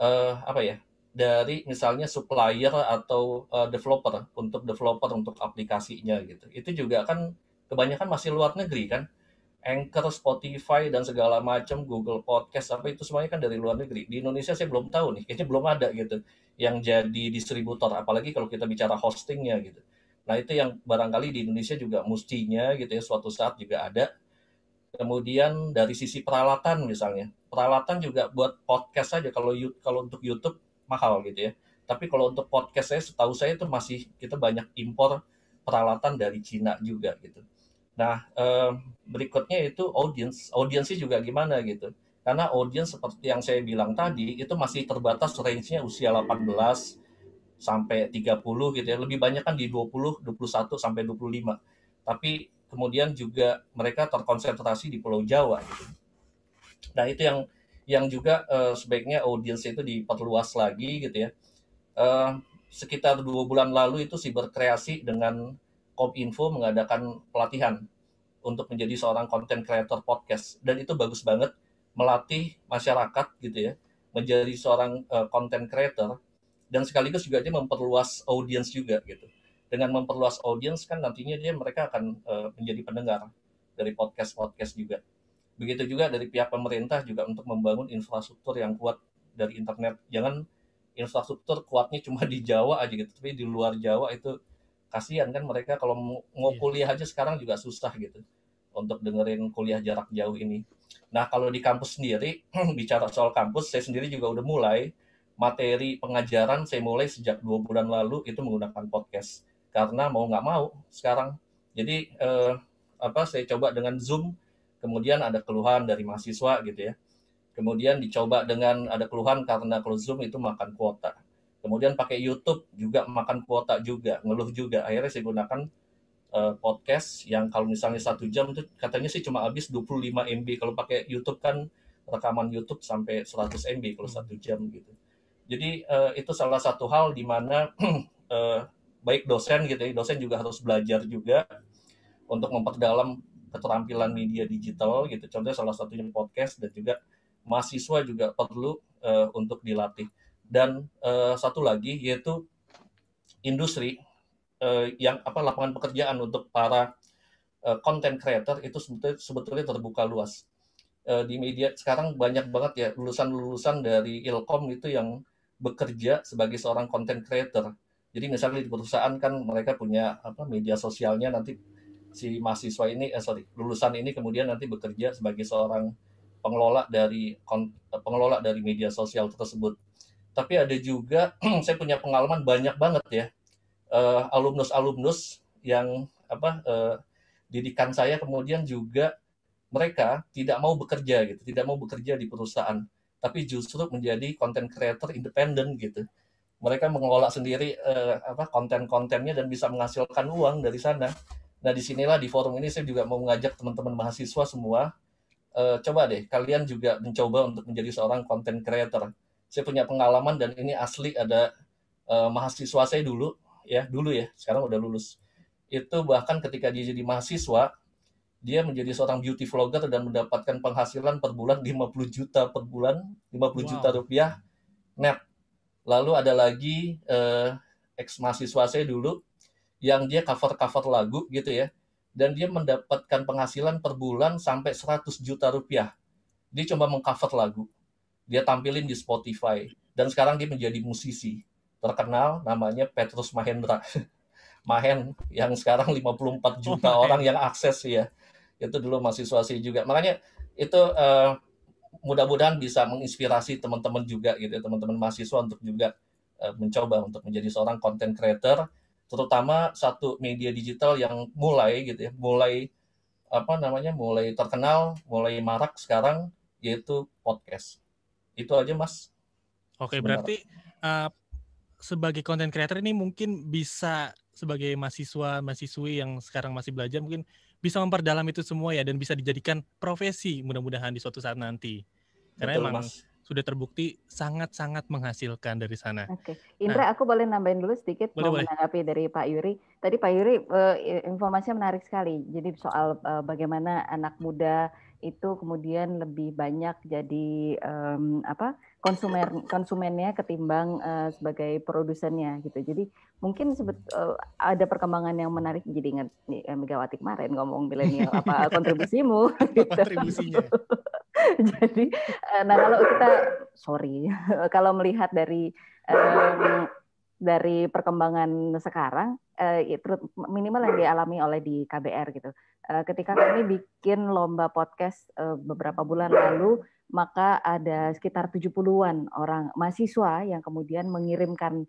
uh, apa ya? dari misalnya supplier atau uh, developer untuk developer untuk aplikasinya gitu. Itu juga kan kebanyakan masih luar negeri kan. Anchor, Spotify dan segala macam Google Podcast apa itu semuanya kan dari luar negeri. Di Indonesia saya belum tahu nih, kayaknya belum ada gitu yang jadi distributor apalagi kalau kita bicara hostingnya gitu nah itu yang barangkali di Indonesia juga mustinya gitu ya suatu saat juga ada kemudian dari sisi peralatan misalnya peralatan juga buat podcast saja kalau kalau untuk YouTube mahal gitu ya tapi kalau untuk podcast saya setahu saya itu masih kita banyak impor peralatan dari Cina juga gitu nah eh, berikutnya itu audience audiensnya juga gimana gitu karena audiens seperti yang saya bilang tadi itu masih terbatas range-nya usia 18 sampai 30 gitu ya. Lebih banyak kan di 20, 21 sampai 25. Tapi kemudian juga mereka terkonsentrasi di Pulau Jawa gitu. Nah, itu yang yang juga uh, sebaiknya audiens itu diperluas lagi gitu ya. Uh, sekitar dua bulan lalu itu si berkreasi dengan Kominfo mengadakan pelatihan untuk menjadi seorang content creator podcast dan itu bagus banget melatih masyarakat gitu ya menjadi seorang uh, content creator dan sekaligus juga dia memperluas audiens juga gitu dengan memperluas audiens kan nantinya dia mereka akan uh, menjadi pendengar dari podcast podcast juga begitu juga dari pihak pemerintah juga untuk membangun infrastruktur yang kuat dari internet jangan infrastruktur kuatnya cuma di Jawa aja gitu tapi di luar Jawa itu kasihan kan mereka kalau mau iya. kuliah aja sekarang juga susah gitu untuk dengerin kuliah jarak jauh ini Nah, kalau di kampus sendiri, bicara soal kampus, saya sendiri juga udah mulai materi pengajaran saya mulai sejak dua bulan lalu itu menggunakan podcast karena mau nggak mau sekarang. Jadi eh, apa saya coba dengan Zoom, kemudian ada keluhan dari mahasiswa gitu ya. Kemudian dicoba dengan ada keluhan karena kalau Zoom itu makan kuota. Kemudian pakai YouTube juga makan kuota juga, ngeluh juga. Akhirnya saya gunakan uh, podcast yang kalau misalnya satu jam itu katanya sih cuma habis 25 MB kalau pakai YouTube kan rekaman YouTube sampai 100 MB kalau satu hmm. jam gitu. Jadi uh, itu salah satu hal di mana uh, baik dosen gitu ya, dosen juga harus belajar juga untuk memperdalam keterampilan media digital gitu. Contohnya salah satunya podcast dan juga mahasiswa juga perlu uh, untuk dilatih. Dan uh, satu lagi yaitu industri uh, yang apa lapangan pekerjaan untuk para konten eh, content creator itu sebetulnya, sebetulnya terbuka luas uh, di media sekarang banyak banget ya lulusan-lulusan dari ilkom itu yang bekerja sebagai seorang content creator jadi misalnya di perusahaan kan mereka punya apa media sosialnya nanti si mahasiswa ini eh sorry lulusan ini kemudian nanti bekerja sebagai seorang pengelola dari pengelola dari media sosial tersebut tapi ada juga saya punya pengalaman banyak banget ya uh, eh, alumnus alumnus yang apa uh, didikan saya kemudian juga mereka tidak mau bekerja gitu tidak mau bekerja di perusahaan tapi justru menjadi content creator independen gitu mereka mengelola sendiri uh, apa konten-kontennya dan bisa menghasilkan uang dari sana nah disinilah di forum ini saya juga mau mengajak teman-teman mahasiswa semua uh, coba deh kalian juga mencoba untuk menjadi seorang content creator saya punya pengalaman dan ini asli ada uh, mahasiswa saya dulu ya dulu ya sekarang udah lulus itu bahkan ketika dia jadi mahasiswa dia menjadi seorang beauty vlogger dan mendapatkan penghasilan per bulan 50 juta per bulan 50 wow. juta rupiah net lalu ada lagi eh, ex mahasiswa saya dulu yang dia cover cover lagu gitu ya dan dia mendapatkan penghasilan per bulan sampai 100 juta rupiah dia coba mengcover lagu dia tampilin di Spotify dan sekarang dia menjadi musisi terkenal namanya Petrus Mahendra. Mahen yang sekarang 54 juta oh, orang iya. yang akses ya. Itu dulu mahasiswa sih juga. Makanya itu uh, mudah-mudahan bisa menginspirasi teman-teman juga gitu ya, teman-teman mahasiswa untuk juga uh, mencoba untuk menjadi seorang content creator terutama satu media digital yang mulai gitu ya, mulai apa namanya? mulai terkenal, mulai marak sekarang yaitu podcast. Itu aja Mas. Oke, Sebenarnya. berarti uh, sebagai content creator ini mungkin bisa sebagai mahasiswa mahasiswi yang sekarang masih belajar mungkin bisa memperdalam itu semua ya dan bisa dijadikan profesi mudah-mudahan di suatu saat nanti karena Betul, emang mas. sudah terbukti sangat-sangat menghasilkan dari sana. Oke, okay. Indra nah, aku boleh nambahin dulu sedikit boleh, mau menanggapi dari Pak Yuri. Tadi Pak Yuri uh, informasinya menarik sekali. Jadi soal eh, bagaimana anak muda itu kemudian lebih banyak jadi um, apa konsumen konsumennya ketimbang uh, sebagai produsennya gitu. Jadi mungkin sebet, uh, ada perkembangan yang menarik jadi ingat nih, eh, Megawati kemarin ngomong milenial apa kontribusimu gitu. kontribusinya. jadi uh, nah kalau kita sorry kalau melihat dari um, dari perkembangan sekarang eh, minimal yang dialami oleh di KBR gitu. Eh, ketika kami bikin lomba podcast eh, beberapa bulan lalu, maka ada sekitar 70-an orang mahasiswa yang kemudian mengirimkan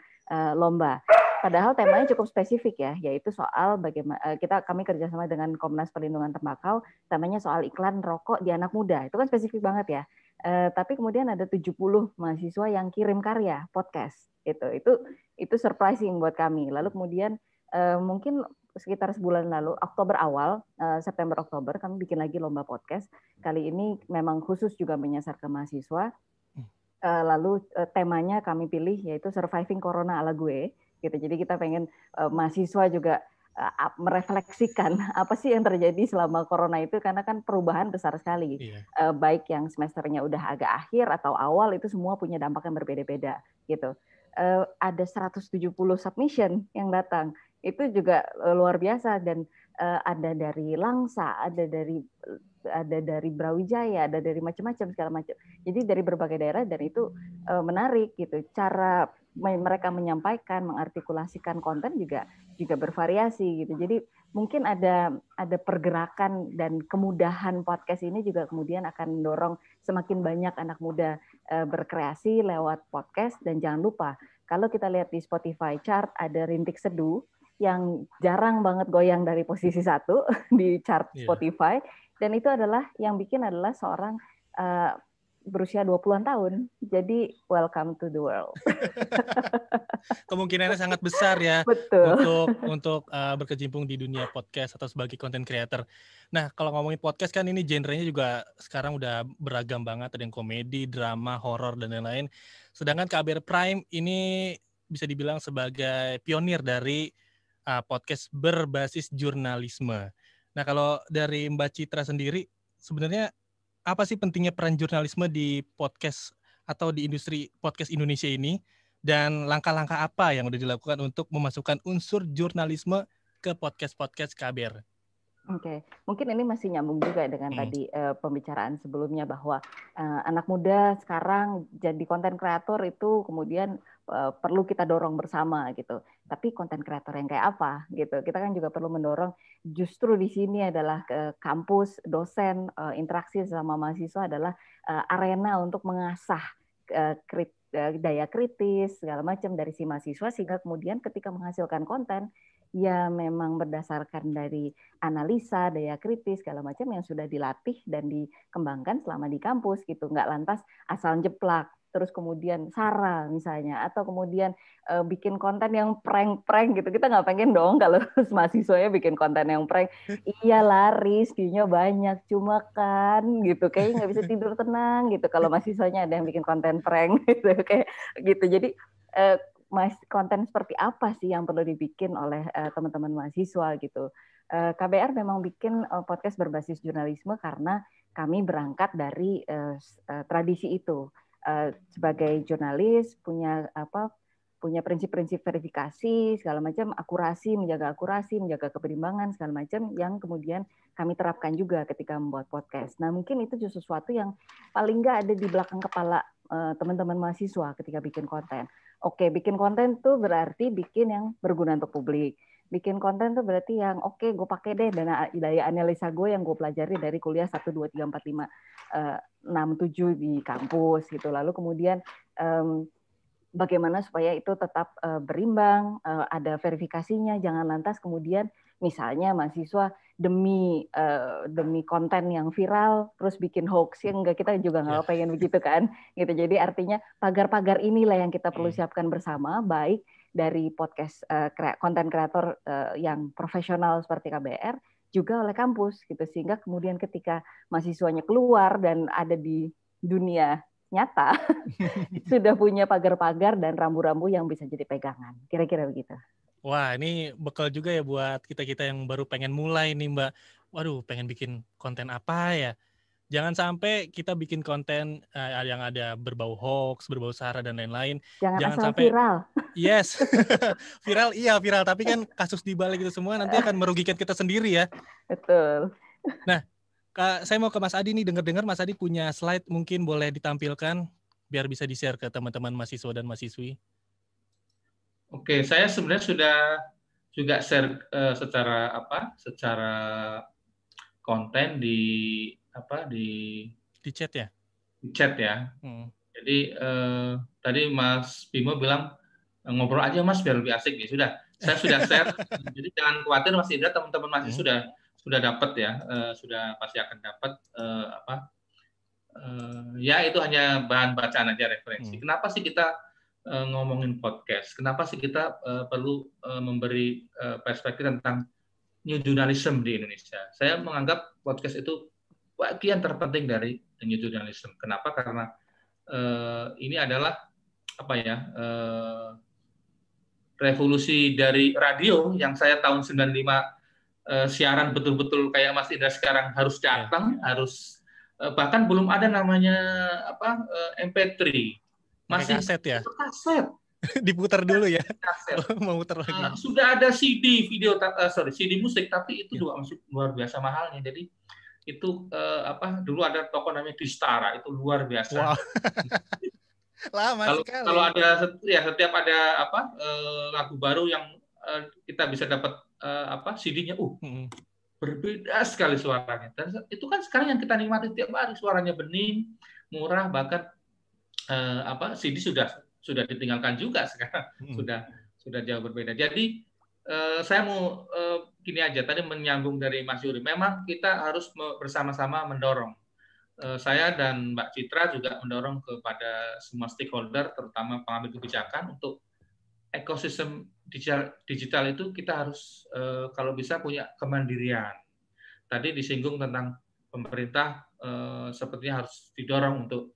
lomba. Padahal temanya cukup spesifik ya, yaitu soal bagaimana kita kami kerjasama dengan Komnas Perlindungan Tembakau, temanya soal iklan rokok di anak muda. Itu kan spesifik banget ya. Uh, tapi kemudian ada 70 mahasiswa yang kirim karya podcast itu itu itu surprising buat kami lalu kemudian uh, mungkin sekitar sebulan lalu Oktober awal uh, September Oktober kami bikin lagi lomba podcast kali ini memang khusus juga menyasar ke mahasiswa uh, lalu uh, temanya kami pilih yaitu surviving corona ala gue gitu jadi kita pengen uh, mahasiswa juga Eh, merefleksikan apa sih yang terjadi selama corona itu karena kan perubahan besar sekali iya. Eh, baik yang semesternya udah agak akhir atau awal itu semua punya dampak yang berbeda-beda gitu uh, ada 170 submission yang datang itu juga luar biasa dan ada dari Langsa ada dari ada dari Brawijaya ada dari macam-macam segala macam jadi dari berbagai daerah dan itu menarik gitu cara mereka menyampaikan mengartikulasikan konten juga juga bervariasi gitu. Jadi mungkin ada ada pergerakan dan kemudahan podcast ini juga kemudian akan mendorong semakin banyak anak muda eh, berkreasi lewat podcast dan jangan lupa kalau kita lihat di Spotify chart ada rintik seduh yang jarang banget goyang dari posisi satu di chart yeah. Spotify dan itu adalah yang bikin adalah seorang eh, berusia 20-an tahun. Jadi welcome to the world. Kemungkinannya sangat besar ya Betul. untuk untuk uh, berkecimpung di dunia podcast atau sebagai content creator. Nah, kalau ngomongin podcast kan ini genrenya juga sekarang udah beragam banget, ada yang komedi, drama, horor dan lain-lain. Sedangkan KBR Prime ini bisa dibilang sebagai pionir dari uh, podcast berbasis jurnalisme. Nah, kalau dari Mbak Citra sendiri sebenarnya apa sih pentingnya peran jurnalisme di podcast atau di industri podcast Indonesia ini dan langkah-langkah apa yang sudah dilakukan untuk memasukkan unsur jurnalisme ke podcast-podcast KBR? Oke, okay. mungkin ini masih nyambung juga dengan hmm. tadi uh, pembicaraan sebelumnya bahwa uh, anak muda sekarang jadi konten kreator itu kemudian uh, perlu kita dorong bersama gitu tapi konten kreator yang kayak apa gitu. Kita kan juga perlu mendorong justru di sini adalah ke kampus, dosen, eh, interaksi sama mahasiswa adalah eh, arena untuk mengasah eh, daya kritis segala macam dari si mahasiswa sehingga kemudian ketika menghasilkan konten ya memang berdasarkan dari analisa daya kritis segala macam yang sudah dilatih dan dikembangkan selama di kampus gitu nggak lantas asal jeplak terus kemudian sara misalnya atau kemudian uh, bikin konten yang prank-prank gitu kita nggak pengen dong kalau mahasiswanya bikin konten yang prank iya laris view-nya banyak cuma kan gitu kayaknya nggak bisa tidur tenang gitu kalau mahasiswanya ada yang bikin konten prank gitu kayak gitu jadi uh, konten seperti apa sih yang perlu dibikin oleh uh, teman-teman mahasiswa gitu uh, KBR memang bikin uh, podcast berbasis jurnalisme karena kami berangkat dari uh, uh, tradisi itu Eh, sebagai jurnalis punya apa punya prinsip-prinsip verifikasi segala macam akurasi menjaga akurasi menjaga keberimbangan segala macam yang kemudian kami terapkan juga ketika membuat podcast. Nah mungkin itu justru sesuatu yang paling nggak ada di belakang kepala eh, teman-teman uh, mahasiswa ketika bikin konten. Oke bikin konten tuh berarti bikin yang berguna untuk publik bikin konten tuh berarti yang oke okay, gue pakai deh dana daya analisa gue yang gue pelajari dari kuliah satu dua tiga empat lima eh, enam tujuh di kampus gitu. Lalu kemudian um, bagaimana supaya itu tetap uh, berimbang, uh, ada verifikasinya, jangan lantas kemudian misalnya mahasiswa demi uh, demi konten yang viral terus bikin hoax ya enggak kita juga ya. nggak pengen begitu kan gitu jadi artinya pagar-pagar inilah yang kita perlu iya. siapkan bersama baik dari podcast eh, konten uh, kreator uh, yang profesional seperti KBR juga oleh kampus gitu sehingga kemudian ketika mahasiswanya keluar dan ada di dunia nyata sudah punya pagar-pagar dan rambu-rambu yang bisa jadi pegangan kira-kira begitu. Wah ini bekal juga ya buat kita kita yang baru pengen mulai nih Mbak. Waduh pengen bikin konten apa ya? jangan sampai kita bikin konten uh, yang ada berbau hoax, berbau sara dan lain-lain. Jangan, jangan sampai viral. Yes, viral iya viral. Tapi kan kasus dibalik itu semua nanti akan merugikan kita sendiri ya. Betul. Nah, Kak, saya mau ke Mas Adi nih. Dengar-dengar Mas Adi punya slide mungkin boleh ditampilkan biar bisa di share ke teman-teman mahasiswa dan mahasiswi. Oke, saya sebenarnya sudah juga share uh, secara apa? Secara konten di apa di di chat ya? Di chat ya. Hmm. Jadi eh, tadi Mas Bimo bilang eh, ngobrol aja Mas biar lebih asik ya sudah. Saya sudah share. jadi jangan khawatir Mas Indra teman-teman masih hmm. sudah sudah dapat ya, eh, sudah pasti akan dapat eh, apa? Eh, ya itu hanya bahan bacaan aja referensi. Hmm. Kenapa sih kita eh, ngomongin podcast. Kenapa sih kita eh, perlu eh, memberi eh, perspektif tentang new journalism di Indonesia? Saya menganggap podcast itu bagian terpenting dari new journalism. Kenapa? Karena eh, ini adalah apa ya eh, revolusi dari radio yang saya tahun 95 eh, siaran betul-betul kayak Mas Indra sekarang harus ya. datang, ya. harus eh, bahkan belum ada namanya apa eh, MP3. Masih kaset ya. Kaset. Diputar dulu ya. Kaset. Oh, mau putar lagi. Uh, sudah ada CD video uh, sorry CD musik tapi itu ya. juga masih luar biasa mahalnya. Jadi itu eh, apa dulu ada toko namanya Distara itu luar biasa. Wow. Lama kalau, sekali. Kalau ada ya setiap ada apa eh, lagu baru yang eh, kita bisa dapat eh, apa CD-nya, uh hmm. berbeda sekali suaranya. Dan itu kan sekarang yang kita nikmati tiap hari suaranya bening, murah, bahkan eh, apa CD sudah sudah ditinggalkan juga sekarang hmm. sudah sudah jauh berbeda. Jadi eh, saya mau eh, gini aja tadi menyambung dari Mas Yuri. Memang kita harus bersama-sama mendorong. E, saya dan Mbak Citra juga mendorong kepada semua stakeholder, terutama pengambil kebijakan, untuk ekosistem digital, digital itu kita harus e, kalau bisa punya kemandirian. Tadi disinggung tentang pemerintah e, sepertinya harus didorong untuk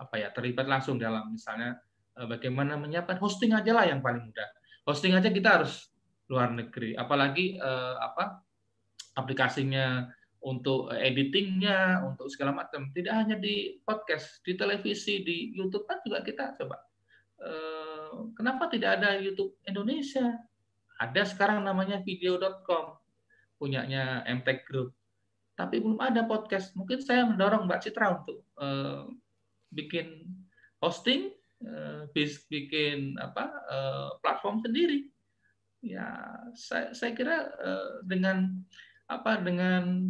apa ya terlibat langsung dalam misalnya bagaimana menyiapkan hosting aja lah yang paling mudah. Hosting aja kita harus luar negeri. Apalagi eh, apa aplikasinya untuk editingnya, untuk segala macam. Tidak hanya di podcast, di televisi, di YouTube kan juga kita coba. Eh, kenapa tidak ada YouTube Indonesia? Ada sekarang namanya video.com punyanya MTech Group. Tapi belum ada podcast. Mungkin saya mendorong Mbak Citra untuk eh, bikin hosting, eh, bikin apa eh, platform sendiri ya saya, saya kira uh, dengan apa dengan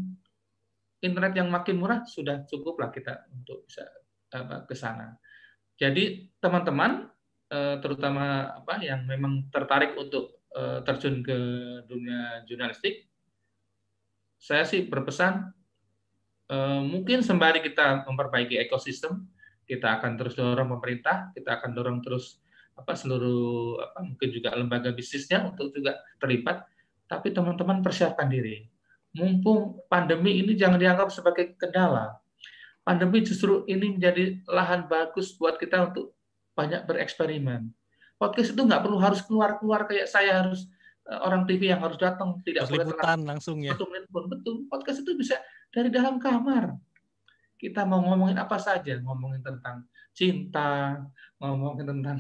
internet yang makin murah sudah cukuplah kita untuk bisa apa ke sana. Jadi teman-teman uh, terutama apa yang memang tertarik untuk uh, terjun ke dunia jurnalistik saya sih berpesan uh, mungkin sembari kita memperbaiki ekosistem, kita akan terus dorong pemerintah, kita akan dorong terus apa seluruh apa mungkin juga lembaga bisnisnya untuk juga terlibat tapi teman-teman persiapkan diri mumpung pandemi ini jangan dianggap sebagai kendala pandemi justru ini menjadi lahan bagus buat kita untuk banyak bereksperimen podcast itu nggak perlu harus keluar-keluar kayak saya harus eh, orang TV yang harus datang tidak boleh liputan langsung ya. Betul, betul. Podcast itu bisa dari dalam kamar. Kita mau ngomongin apa saja, ngomongin tentang cinta, ngomongin tentang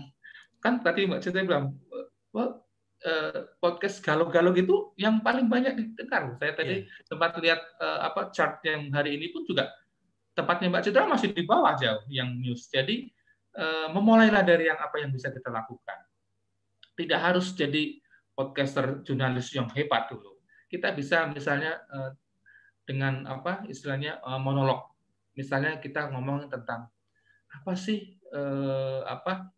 kan tadi Mbak Cinta bilang well, eh, podcast galau-galau itu yang paling banyak didengar. Saya tadi yeah. tempat lihat eh, apa chart yang hari ini pun juga tempatnya Mbak Citra masih di bawah jauh yang news. Jadi eh, memulailah dari yang apa yang bisa kita lakukan. Tidak harus jadi podcaster jurnalis yang hebat dulu. Kita bisa misalnya dengan apa istilahnya monolog. Misalnya kita ngomong tentang apa sih apa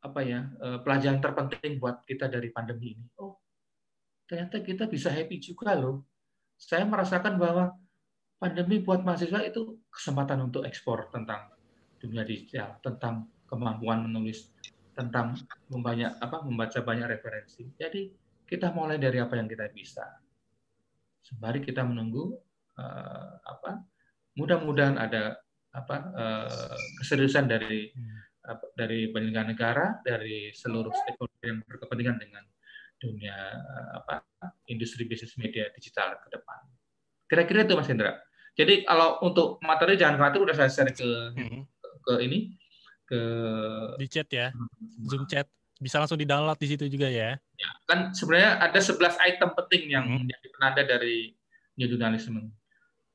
apa ya eh, pelajaran terpenting buat kita dari pandemi ini. Oh, ternyata kita bisa happy juga loh. Saya merasakan bahwa pandemi buat mahasiswa itu kesempatan untuk ekspor tentang dunia digital, tentang kemampuan menulis, tentang membanyak apa membaca banyak referensi. Jadi kita mulai dari apa yang kita bisa. Sembari kita menunggu uh, apa mudah-mudahan ada apa uh, keseriusan dari hmm dari penyelenggara negara, dari seluruh stakeholder yang berkepentingan dengan dunia apa industri bisnis media digital ke depan. Kira-kira itu Mas Hendra. Jadi kalau untuk materi jangan khawatir udah saya share ke hmm. ke ini ke di chat ya, Zoom chat. Bisa langsung di-download di situ juga ya. Ya, kan sebenarnya ada 11 item penting yang hmm. yang penanda dari new journalism.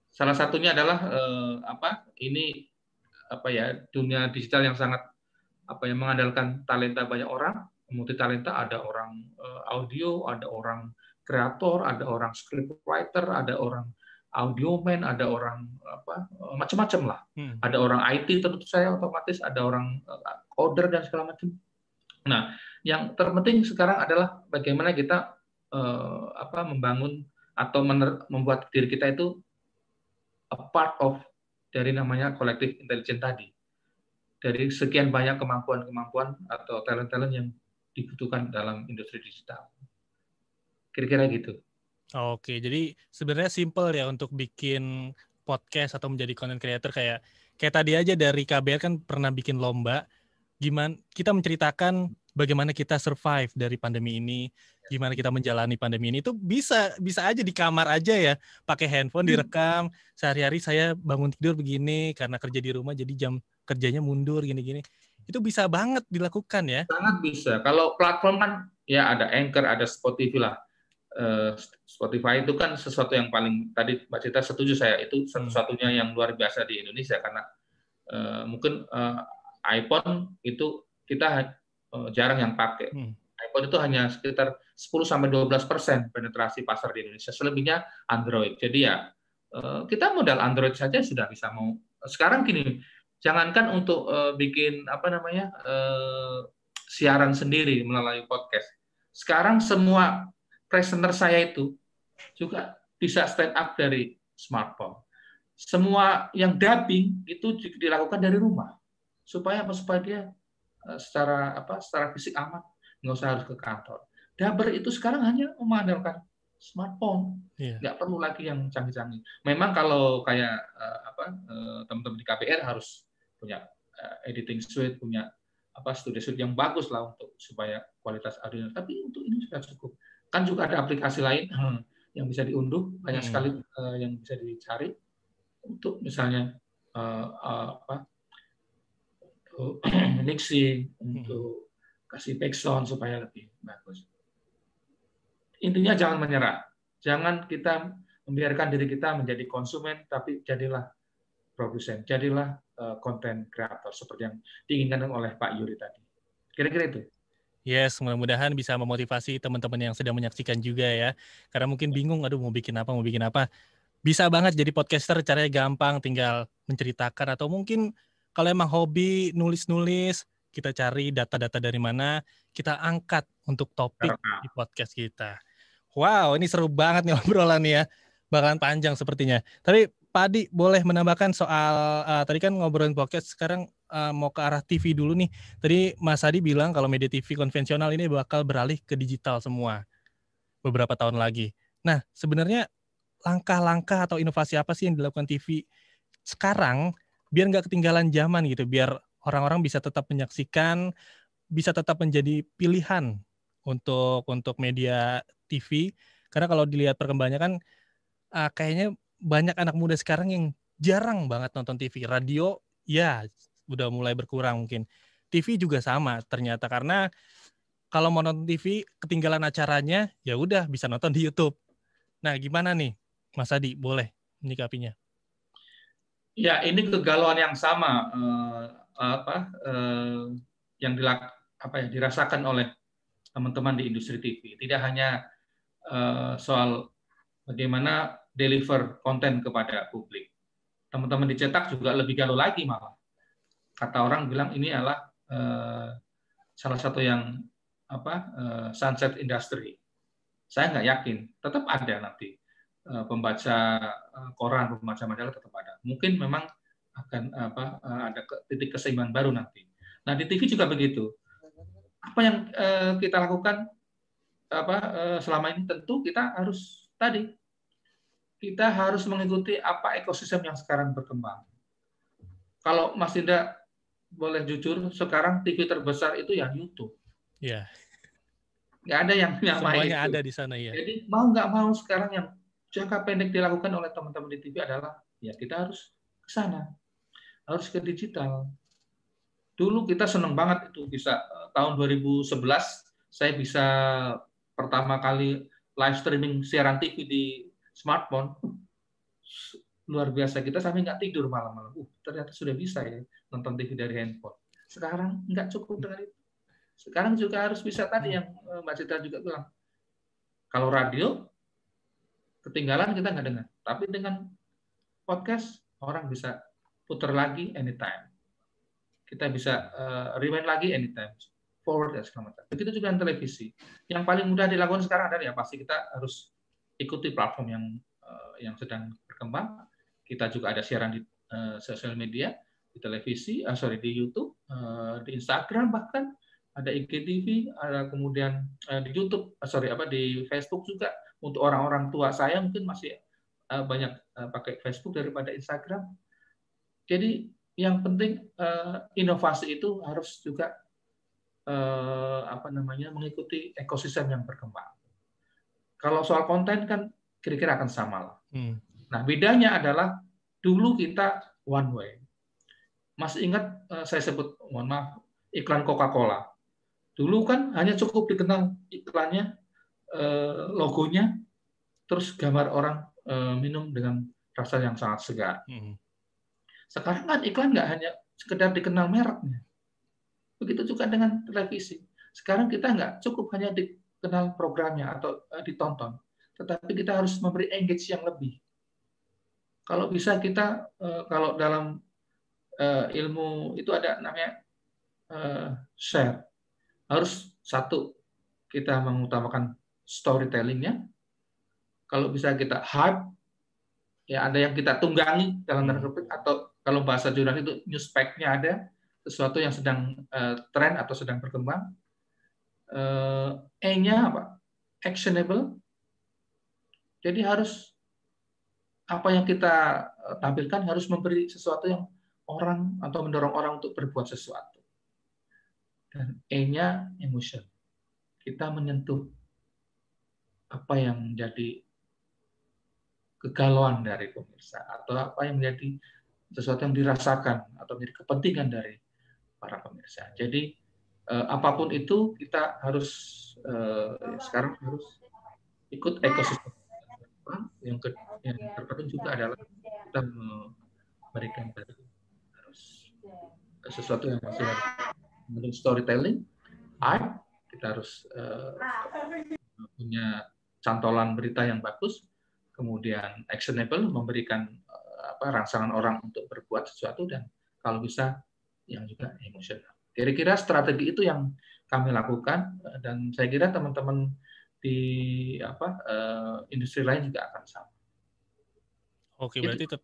Salah satunya adalah eh, apa? Ini apa ya dunia digital yang sangat apa yang mengandalkan talenta banyak orang multi talenta ada orang eh, audio ada orang kreator ada orang script writer ada orang audio man ada orang apa eh, macam-macam lah hmm. ada orang IT tentu saya otomatis ada orang eh, coder dan segala macam nah yang terpenting sekarang adalah bagaimana kita uh, apa membangun atau mener, membuat diri kita itu a part of dari namanya kolektif intelijen tadi dari sekian banyak kemampuan-kemampuan atau talent-talent yang dibutuhkan dalam industri digital. Kira-kira gitu. Oke, jadi sebenarnya simple ya untuk bikin podcast atau menjadi content creator kayak kayak tadi aja dari KBR kan pernah bikin lomba gimana kita menceritakan bagaimana kita survive dari pandemi ini, gimana kita menjalani pandemi ini itu bisa bisa aja di kamar aja ya, pakai handphone hmm. direkam. Sehari-hari saya bangun tidur begini karena kerja di rumah jadi jam kerjanya mundur gini-gini itu bisa banget dilakukan ya sangat bisa kalau platform kan ya ada anchor ada Spotify lah eh, Spotify itu kan sesuatu yang paling tadi Mbak Cita setuju saya itu satu yang luar biasa di Indonesia karena uh, mungkin uh, iPhone itu kita jarang yang pakai hmm. iPhone itu hanya sekitar 10 sampai 12 persen penetrasi pasar di Indonesia. Selebihnya Android. Jadi ya kita modal Android saja sudah bisa mau. Sekarang gini, jangankan untuk uh, bikin apa namanya uh, siaran sendiri melalui podcast. Sekarang semua presenter saya itu juga bisa stand up dari smartphone. Semua yang dubbing itu dilakukan dari rumah. Supaya apa? Supaya dia eh, secara apa? Secara fisik aman, nggak usah harus ke kantor. Dubber itu sekarang hanya mengandalkan smartphone, iya. nggak perlu lagi yang canggih-canggih. Memang kalau kayak apa teman-teman di KPR harus punya eh, editing suite, punya apa studio suite yang bagus lah untuk supaya kualitas audionya. Tapi untuk ini sudah cukup. Kan juga ada aplikasi lain hmm. yang bisa diunduh banyak hmm. sekali eh, yang bisa dicari untuk misalnya uh, apa untuk hmm. untuk kasih background supaya lebih bagus. Intinya jangan menyerah. Jangan kita membiarkan diri kita menjadi konsumen, tapi jadilah produsen, jadilah konten eh, kreator seperti yang diinginkan oleh Pak Yuri tadi. Kira-kira itu. Yes, mudah-mudahan bisa memotivasi teman-teman yang sedang menyaksikan juga ya. Karena mungkin bingung, aduh mau bikin apa, mau bikin apa. Bisa banget jadi podcaster, caranya gampang, tinggal menceritakan. Atau mungkin kalau emang hobi nulis-nulis, kita cari data-data dari mana, kita angkat untuk topik Karena. di podcast kita. Wow, ini seru banget nih obrolan nih ya. Bakalan panjang sepertinya. Tapi Pak Adi boleh menambahkan soal uh, tadi kan ngobrolin podcast sekarang uh, mau ke arah TV dulu nih. Tadi Mas Adi bilang kalau media TV konvensional ini bakal beralih ke digital semua beberapa tahun lagi. Nah, sebenarnya langkah-langkah atau inovasi apa sih yang dilakukan TV sekarang biar nggak ketinggalan zaman gitu, biar orang-orang bisa tetap menyaksikan, bisa tetap menjadi pilihan untuk untuk media TV. Karena kalau dilihat perkembangannya kan uh, kayaknya banyak anak muda sekarang yang jarang banget nonton TV. Radio ya udah mulai berkurang mungkin. TV juga sama ternyata karena kalau mau nonton TV ketinggalan acaranya ya udah bisa nonton di YouTube. Nah, gimana nih Mas Adi boleh menyikapinya? Ya, ini kegalauan yang sama uh, apa uh, yang dilak apa ya dirasakan oleh teman-teman di industri TV. Tidak hanya uh, soal bagaimana deliver konten kepada publik. Teman-teman dicetak juga lebih galau lagi malah. Kata orang bilang ini adalah eh, salah satu yang apa eh, sunset industry. Saya nggak yakin, tetap ada nanti eh, pembaca eh, koran, pembaca majalah tetap ada. Mungkin memang akan apa eh, ada titik keseimbangan baru nanti. Nah di TV juga begitu. Apa yang eh, kita lakukan apa eh, selama ini tentu kita harus tadi kita harus mengikuti apa ekosistem yang sekarang berkembang. Kalau Mas Indra boleh jujur, sekarang TV terbesar itu ya YouTube. Ya. Yeah. ada yang nyamai Semuanya itu. ada di sana ya. Jadi mau nggak mau sekarang yang jangka pendek dilakukan oleh teman-teman di TV adalah ya kita harus ke sana, harus ke digital. Dulu kita senang banget itu bisa eh, tahun 2011 saya bisa pertama kali live streaming siaran TV di smartphone luar biasa kita sampai nggak tidur malam-malam. Uh, ternyata sudah bisa ya nonton TV dari handphone. Sekarang nggak cukup dengan itu. Sekarang juga harus bisa tadi yang eh, Mbak Citra juga bilang. Kalau radio ketinggalan kita nggak dengar, tapi dengan podcast orang bisa putar lagi anytime. Kita bisa uh, rewind lagi anytime, forward dan segala macam. Begitu juga dengan televisi. Yang paling mudah dilakukan sekarang adalah ya pasti kita harus ikuti platform yang uh, yang sedang berkembang. Kita juga ada siaran di uh, sosial media, di televisi, uh, sorry di YouTube, uh, di Instagram bahkan ada IGTV, ada kemudian uh, di YouTube, uh, sorry apa di Facebook juga. Untuk orang-orang tua saya mungkin masih uh, banyak uh, pakai Facebook daripada Instagram. Jadi yang penting uh, inovasi itu harus juga uh, apa namanya mengikuti ekosistem yang berkembang. Kalau soal konten kan kira-kira akan sama lah. Hmm. Nah bedanya adalah dulu kita one way. Masih ingat eh, saya sebut, mohon maaf, iklan Coca-Cola. Dulu kan hanya cukup dikenal iklannya, eh, logonya, terus gambar orang eh, minum dengan rasa yang sangat segar. Hmm. Sekarang kan iklan nggak hanya sekedar dikenal mereknya. Begitu juga dengan televisi. Sekarang kita nggak cukup hanya kenal programnya atau eh, ditonton. Tetapi kita harus memberi engage yang lebih. Kalau bisa kita, eh, kalau dalam eh, ilmu itu ada namanya share. Harus satu, kita mengutamakan storytellingnya. Kalau bisa kita hype, ya ada yang kita tunggangi dalam tanda hmm. atau kalau bahasa jurnal itu nya ada sesuatu yang sedang uh, tren atau sedang berkembang Eh, E-nya apa? Actionable. Jadi harus apa yang kita eh, tampilkan harus memberi sesuatu yang orang atau mendorong orang untuk berbuat sesuatu. Dan E-nya emotion. Kita menyentuh apa yang menjadi kegalauan dari pemirsa atau apa yang menjadi sesuatu yang dirasakan atau menjadi kepentingan dari para pemirsa. Jadi eh, apapun itu kita harus eh, ya sekarang harus ikut ekosistem. Yang, ke, yang terpenting juga adalah kita memberikan harus sesuatu yang masih ada. storytelling, art, kita harus uh, punya cantolan berita yang bagus, kemudian actionable memberikan uh, apa rangsangan orang untuk berbuat sesuatu dan kalau bisa yang juga emosional. Kira-kira strategi itu yang kami lakukan eh, dan saya kira teman-teman di apa eh, industri lain juga akan sama. Oke, gitu. berarti tetap,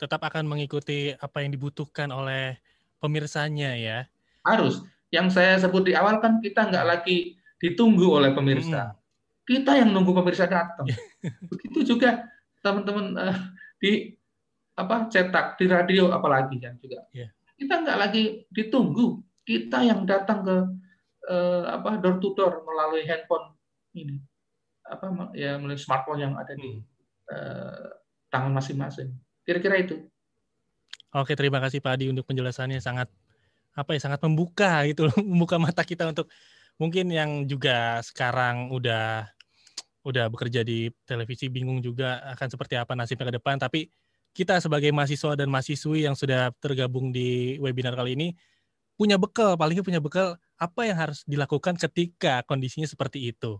tetap akan mengikuti apa yang dibutuhkan oleh pemirsanya ya. Harus. Yang saya sebut di awal kan kita nggak lagi ditunggu oleh pemirsa. Hmm. Kita yang nunggu pemirsa datang. Begitu juga teman-teman uh, di apa cetak di radio apalagi kan juga. Yeah. Kita nggak lagi ditunggu, kita yang datang ke eh, apa door to door melalui handphone ini apa ya melalui smartphone yang ada di hmm. eh, tangan masing-masing kira-kira itu oke terima kasih Pak Adi untuk penjelasannya sangat apa ya sangat membuka gitu loh membuka mata kita untuk mungkin yang juga sekarang udah udah bekerja di televisi bingung juga akan seperti apa nasibnya ke depan tapi kita sebagai mahasiswa dan mahasiswi yang sudah tergabung di webinar kali ini punya bekal, palingnya punya bekal apa yang harus dilakukan ketika kondisinya seperti itu.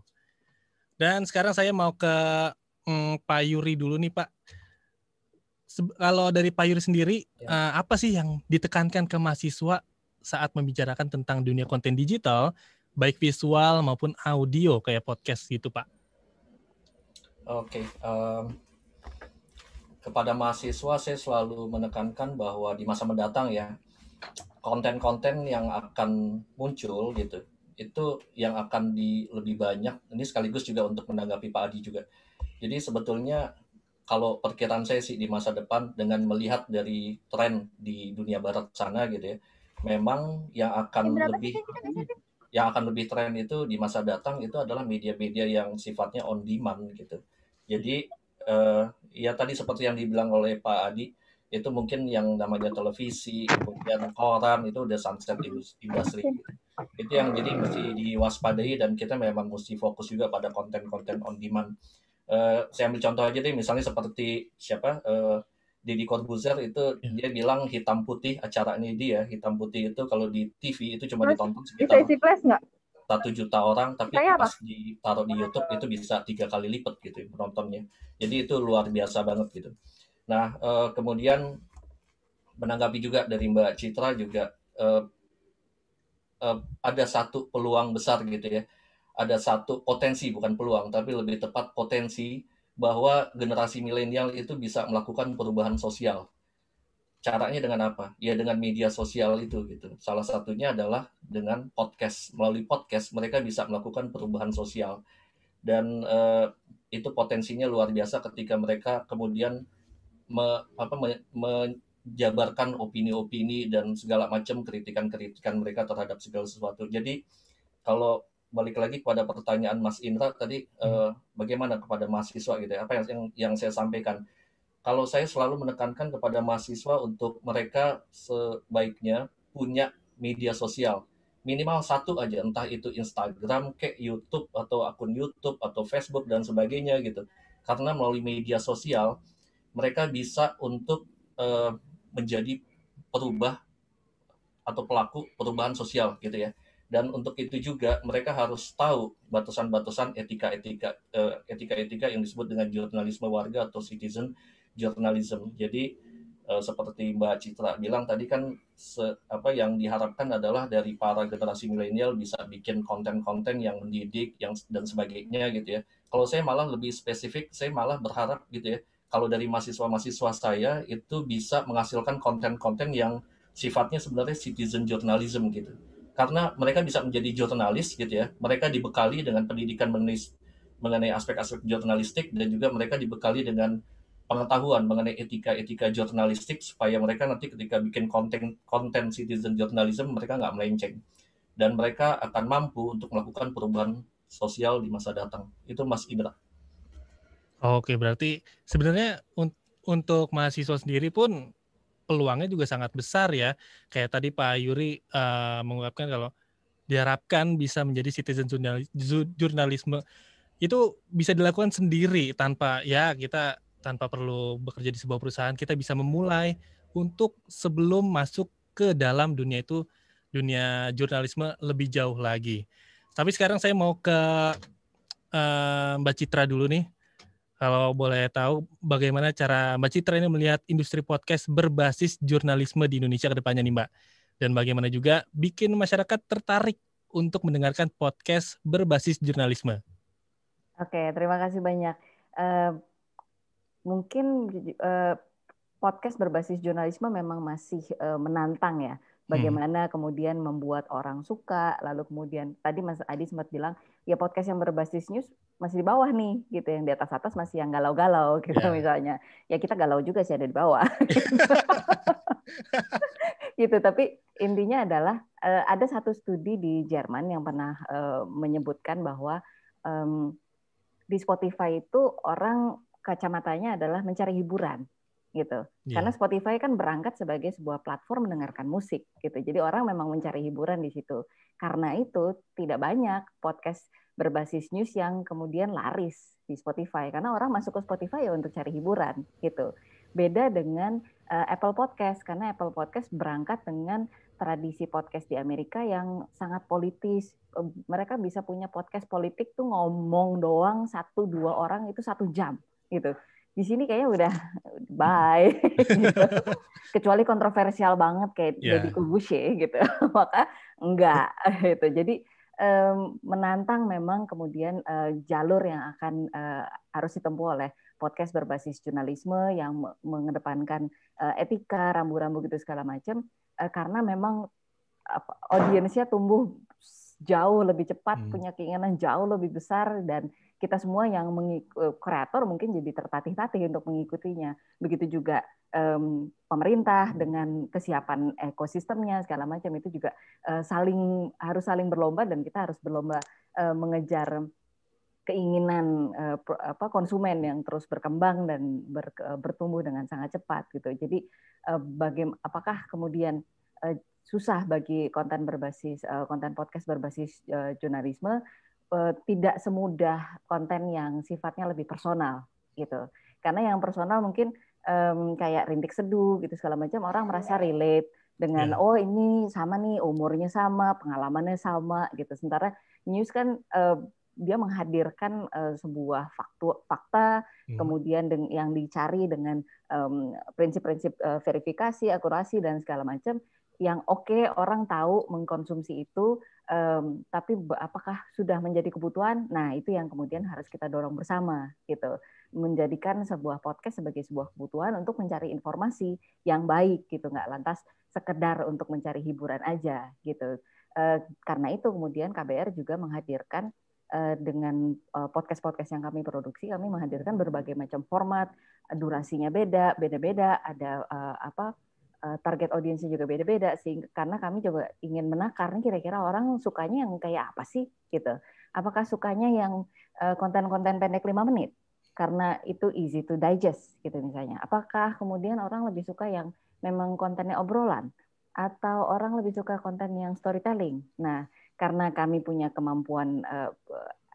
Dan sekarang saya mau ke hmm, Pak Yuri dulu nih Pak. Se kalau dari Pak Yuri sendiri, ya. uh, apa sih yang ditekankan ke mahasiswa saat membicarakan tentang dunia konten digital, baik visual maupun audio kayak podcast gitu Pak? Oke, okay, um, kepada mahasiswa saya selalu menekankan bahwa di masa mendatang ya, konten-konten yang akan muncul gitu itu yang akan di lebih banyak ini sekaligus juga untuk menanggapi Pak Adi juga jadi sebetulnya kalau perkiraan saya sih di masa depan dengan melihat dari tren di dunia barat sana gitu ya memang yang akan Berapa lebih yang akan lebih tren itu di masa datang itu adalah media-media yang sifatnya on demand gitu jadi eh, ya tadi seperti yang dibilang oleh Pak Adi itu mungkin yang namanya televisi kemudian koran itu udah sunset industri itu yang jadi mesti diwaspadai dan kita memang mesti fokus juga pada konten-konten on demand uh, saya ambil contoh aja deh misalnya seperti siapa uh, Deddy Corbuzier itu yeah. dia bilang hitam putih acara ini dia hitam putih itu kalau di TV itu cuma Mas, ditonton sekitar satu juta orang tapi pas apa? ditaruh di YouTube itu bisa tiga kali lipat gitu ya penontonnya jadi itu luar biasa banget gitu Nah, eh, kemudian menanggapi juga dari Mbak Citra juga eh, eh, ada satu peluang besar gitu ya. Ada satu potensi bukan peluang tapi lebih tepat potensi bahwa generasi milenial itu bisa melakukan perubahan sosial. Caranya dengan apa? Ya dengan media sosial itu gitu. Salah satunya adalah dengan podcast. Melalui podcast mereka bisa melakukan perubahan sosial dan eh, itu potensinya luar biasa ketika mereka kemudian me, apa, me, menjabarkan opini-opini dan segala macam kritikan-kritikan mereka terhadap segala sesuatu. Jadi kalau balik lagi kepada pertanyaan Mas Indra tadi hmm. eh, bagaimana kepada mahasiswa gitu ya apa yang, yang yang saya sampaikan kalau saya selalu menekankan kepada mahasiswa untuk mereka sebaiknya punya media sosial minimal satu aja entah itu Instagram kayak YouTube atau akun YouTube atau Facebook dan sebagainya gitu karena melalui media sosial mereka bisa untuk uh, menjadi perubah atau pelaku perubahan sosial gitu ya. Dan untuk itu juga mereka harus tahu batasan-batasan etika-etika eh, etika-etika yang disebut dengan jurnalisme warga atau citizen journalism. Jadi eh, seperti Mbak Citra bilang tadi kan se, apa yang diharapkan adalah dari para generasi milenial bisa bikin konten-konten yang mendidik yang dan sebagainya gitu ya. Kalau saya malah lebih spesifik, saya malah berharap gitu ya kalau dari mahasiswa-mahasiswa saya itu bisa menghasilkan konten-konten yang sifatnya sebenarnya citizen journalism gitu. Karena mereka bisa menjadi jurnalis gitu ya. Mereka dibekali dengan pendidikan mengenai mengenai aspek-aspek jurnalistik dan juga mereka dibekali dengan pengetahuan mengenai etika-etika jurnalistik supaya mereka nanti ketika bikin konten konten citizen journalism mereka nggak melenceng dan mereka akan mampu untuk melakukan perubahan sosial di masa datang. Itu Mas Indra. Oke, berarti sebenarnya un untuk mahasiswa sendiri pun peluangnya juga sangat besar ya. Kayak tadi Pak Yuri uh, mengungkapkan kalau diharapkan bisa menjadi citizen jurnalisme itu bisa dilakukan sendiri tanpa ya kita tanpa perlu bekerja di sebuah perusahaan kita bisa memulai untuk sebelum masuk ke dalam dunia itu dunia jurnalisme lebih jauh lagi. Tapi sekarang saya mau ke uh, Mbak Citra dulu nih. Kalau boleh tahu bagaimana cara Mbak Citra ini melihat industri podcast berbasis jurnalisme di Indonesia ke depannya nih Mbak. Dan bagaimana juga bikin masyarakat tertarik untuk mendengarkan podcast berbasis jurnalisme. Oke, terima kasih banyak. Uh, mungkin uh, podcast berbasis jurnalisme memang masih uh, menantang ya Hmm. bagaimana hmm. kemudian membuat orang suka lalu kemudian tadi Mas Adi sempat bilang ya podcast yang berbasis news masih di bawah nih gitu yang di atas atas masih yang galau-galau gitu yeah. misalnya ya kita galau juga sih ada di bawah gitu tapi intinya adalah eh, ada satu studi di Jerman yang pernah eh, menyebutkan bahwa mmm, di Spotify itu orang kacamatanya adalah mencari hiburan gitu. Yeah. Karena Spotify kan berangkat sebagai sebuah platform mendengarkan musik gitu. Jadi orang memang mencari hiburan di situ. Karena itu tidak banyak podcast berbasis news yang kemudian laris di Spotify karena orang masuk ke Spotify ya untuk cari hiburan gitu. Beda dengan uh, Apple Podcast karena Apple Podcast berangkat dengan tradisi podcast di Amerika yang sangat politis. Mereka bisa punya podcast politik tuh ngomong doang satu dua orang itu satu jam gitu di sini kayaknya udah bye gitu. kecuali kontroversial banget kayak yeah. jadi ya gitu maka enggak gitu jadi menantang memang kemudian eh, jalur yang akan eh, harus ditempuh oleh podcast berbasis jurnalisme yang mengedepankan eh, etika rambu-rambu gitu segala macam karena memang audiensnya tumbuh jauh lebih cepat hmm. punya keinginan jauh lebih besar dan kita semua yang eh, kreator mungkin jadi tertatih-tatih untuk mengikutinya. Begitu juga um, pemerintah hmm. dengan kesiapan ekosistemnya segala macam itu juga uh, saling harus saling berlomba dan kita harus berlomba uh, mengejar keinginan uh, apa konsumen yang terus berkembang dan ber, bertumbuh dengan sangat cepat gitu. Jadi uh, bagaimana apakah kemudian uh, susah bagi konten berbasis uh, konten podcast berbasis uh, jurnalisme Eh, tidak semudah konten yang sifatnya lebih personal gitu. Karena yang personal mungkin um, kayak rintik seduh gitu segala macam orang iya. merasa relate dengan yeah. oh ini sama nih umurnya sama pengalamannya sama gitu sementara news kan uh, dia menghadirkan uh, sebuah faktu, fakta hmm. kemudian deng, yang dicari dengan prinsip-prinsip uh, verifikasi akurasi dan segala macam yang oke okay, orang tahu mengkonsumsi itu um, tapi apakah sudah menjadi kebutuhan? Nah, itu yang kemudian harus kita dorong bersama gitu. Menjadikan sebuah podcast sebagai sebuah kebutuhan untuk mencari informasi yang baik gitu, nggak lantas sekedar untuk mencari hiburan aja gitu. Uh, karena itu kemudian KBR juga menghadirkan e, dengan e, podcast-podcast yang kami produksi, kami menghadirkan berbagai macam format, durasinya beda, beda-beda, ada uh, apa Eh, target audiensnya juga beda-beda sih karena kami juga ingin menang karena kira-kira orang sukanya yang kayak apa sih gitu. Apakah sukanya yang eh, konten-konten pendek lima menit karena itu easy to digest gitu misalnya. Apakah kemudian orang lebih suka yang memang kontennya obrolan atau orang lebih suka konten yang storytelling. Nah, karena kami punya kemampuan eh,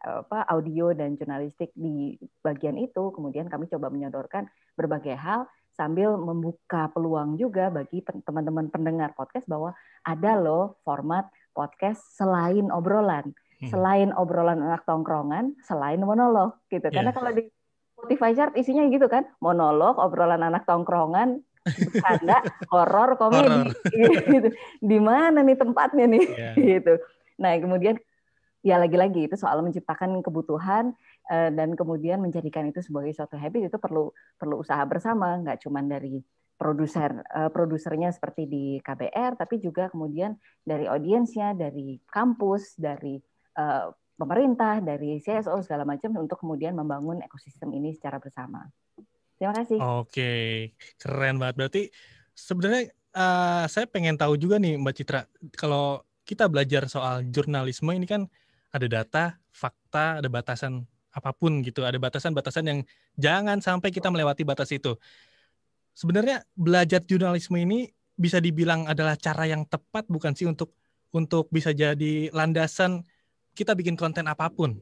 apa audio dan jurnalistik di bagian itu, kemudian kami coba menyodorkan berbagai hal sambil membuka peluang juga bagi teman-teman pendengar podcast bahwa ada hmm. loh format podcast selain obrolan, hmm. selain obrolan anak tongkrongan, selain monolog gitu. Karena yeah. kalau di Spotify chart isinya gitu kan, monolog, obrolan anak tongkrongan, ada horor, komedi, horror. gitu. Di mana nih tempatnya nih, yeah. gitu. Nah kemudian ya lagi-lagi itu soal menciptakan kebutuhan eh, dan kemudian menjadikan itu sebagai suatu habit itu perlu perlu usaha bersama nggak cuma dari produser eh, produsernya seperti di KBR tapi juga kemudian dari audiensnya dari kampus dari eh, pemerintah dari CSO segala macam untuk kemudian membangun ekosistem ini secara bersama terima kasih oke keren banget berarti sebenarnya uh, saya pengen tahu juga nih Mbak Citra kalau kita belajar soal jurnalisme ini kan ada data, fakta, ada batasan apapun gitu, ada batasan-batasan yang jangan sampai kita melewati batas itu. Sebenarnya belajar jurnalisme ini bisa dibilang adalah cara yang tepat bukan sih untuk untuk bisa jadi landasan kita bikin konten apapun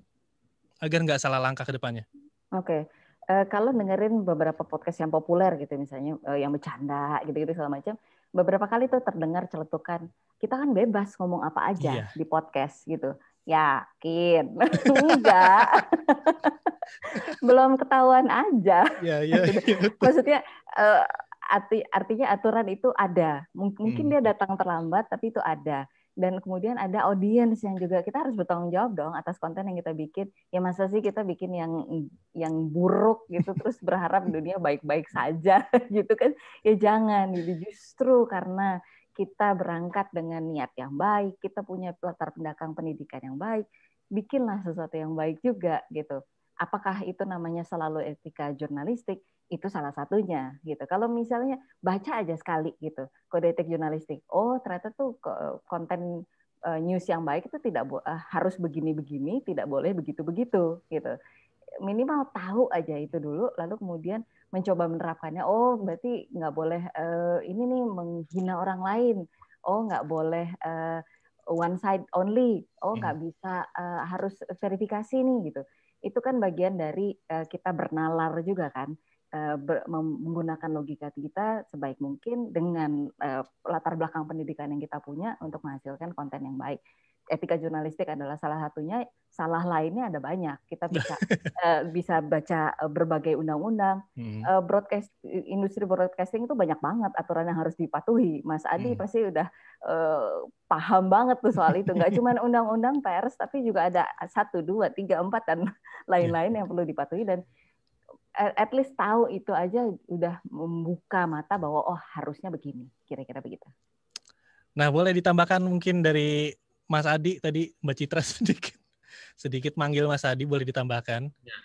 agar nggak salah langkah ke depannya. Oke. Okay. Uh, eh, kalau dengerin beberapa podcast yang populer gitu misalnya uh, yang bercanda gitu-gitu segala macam, beberapa kali tuh terdengar celetukan kita kan bebas ngomong apa aja yeah. di podcast gitu. Yakin? Enggak. Belum ketahuan aja. Ya, ya, ya. Maksudnya uh, arti artinya aturan itu ada. Hmm. Mungkin hmm. dia datang terlambat tapi itu ada. Dan kemudian ada audiens yang juga kita harus bertanggung jawab dong atas konten yang kita bikin. Ya masa sih kita bikin yang yang buruk gitu terus berharap dunia baik-baik saja gitu kan? Ya jangan. Jadi gitu. justru karena kita berangkat dengan niat yang baik, kita punya latar belakang pendidikan yang baik, bikinlah sesuatu yang baik juga gitu. Apakah itu namanya selalu etika jurnalistik? Itu salah satunya gitu. Kalau misalnya baca aja sekali gitu kode etik jurnalistik. Oh, ternyata tuh konten e, news yang baik itu tidak e, harus begini-begini, tidak boleh begitu-begitu gitu. Minimal tahu aja itu dulu lalu kemudian mencoba menerapkannya oh berarti nggak boleh uh, ini nih menghina orang lain oh nggak boleh uh, one side only oh nggak hmm. bisa uh, harus verifikasi nih gitu itu kan bagian dari uh, kita bernalar juga kan menggunakan logika kita sebaik mungkin dengan uh, latar belakang pendidikan yang kita punya untuk menghasilkan konten yang baik etika jurnalistik adalah salah satunya. Salah lainnya ada banyak. Kita bisa uh, bisa baca eh, berbagai undang-undang. Hmm. Uh, broadcast industri broadcasting itu banyak banget aturan yang harus dipatuhi. Mas Adi hmm. pasti udah uh, paham banget tuh soal itu. Nggak cuma undang-undang pers, tapi juga ada satu, dua, tiga, empat dan lain-lain iya. yang perlu dipatuhi dan at least tahu itu aja udah membuka mata bahwa oh harusnya begini kira-kira begitu. Nah boleh ditambahkan mungkin dari Mas Adi tadi Mbak Citra sedikit sedikit manggil Mas Adi boleh ditambahkan. Ya.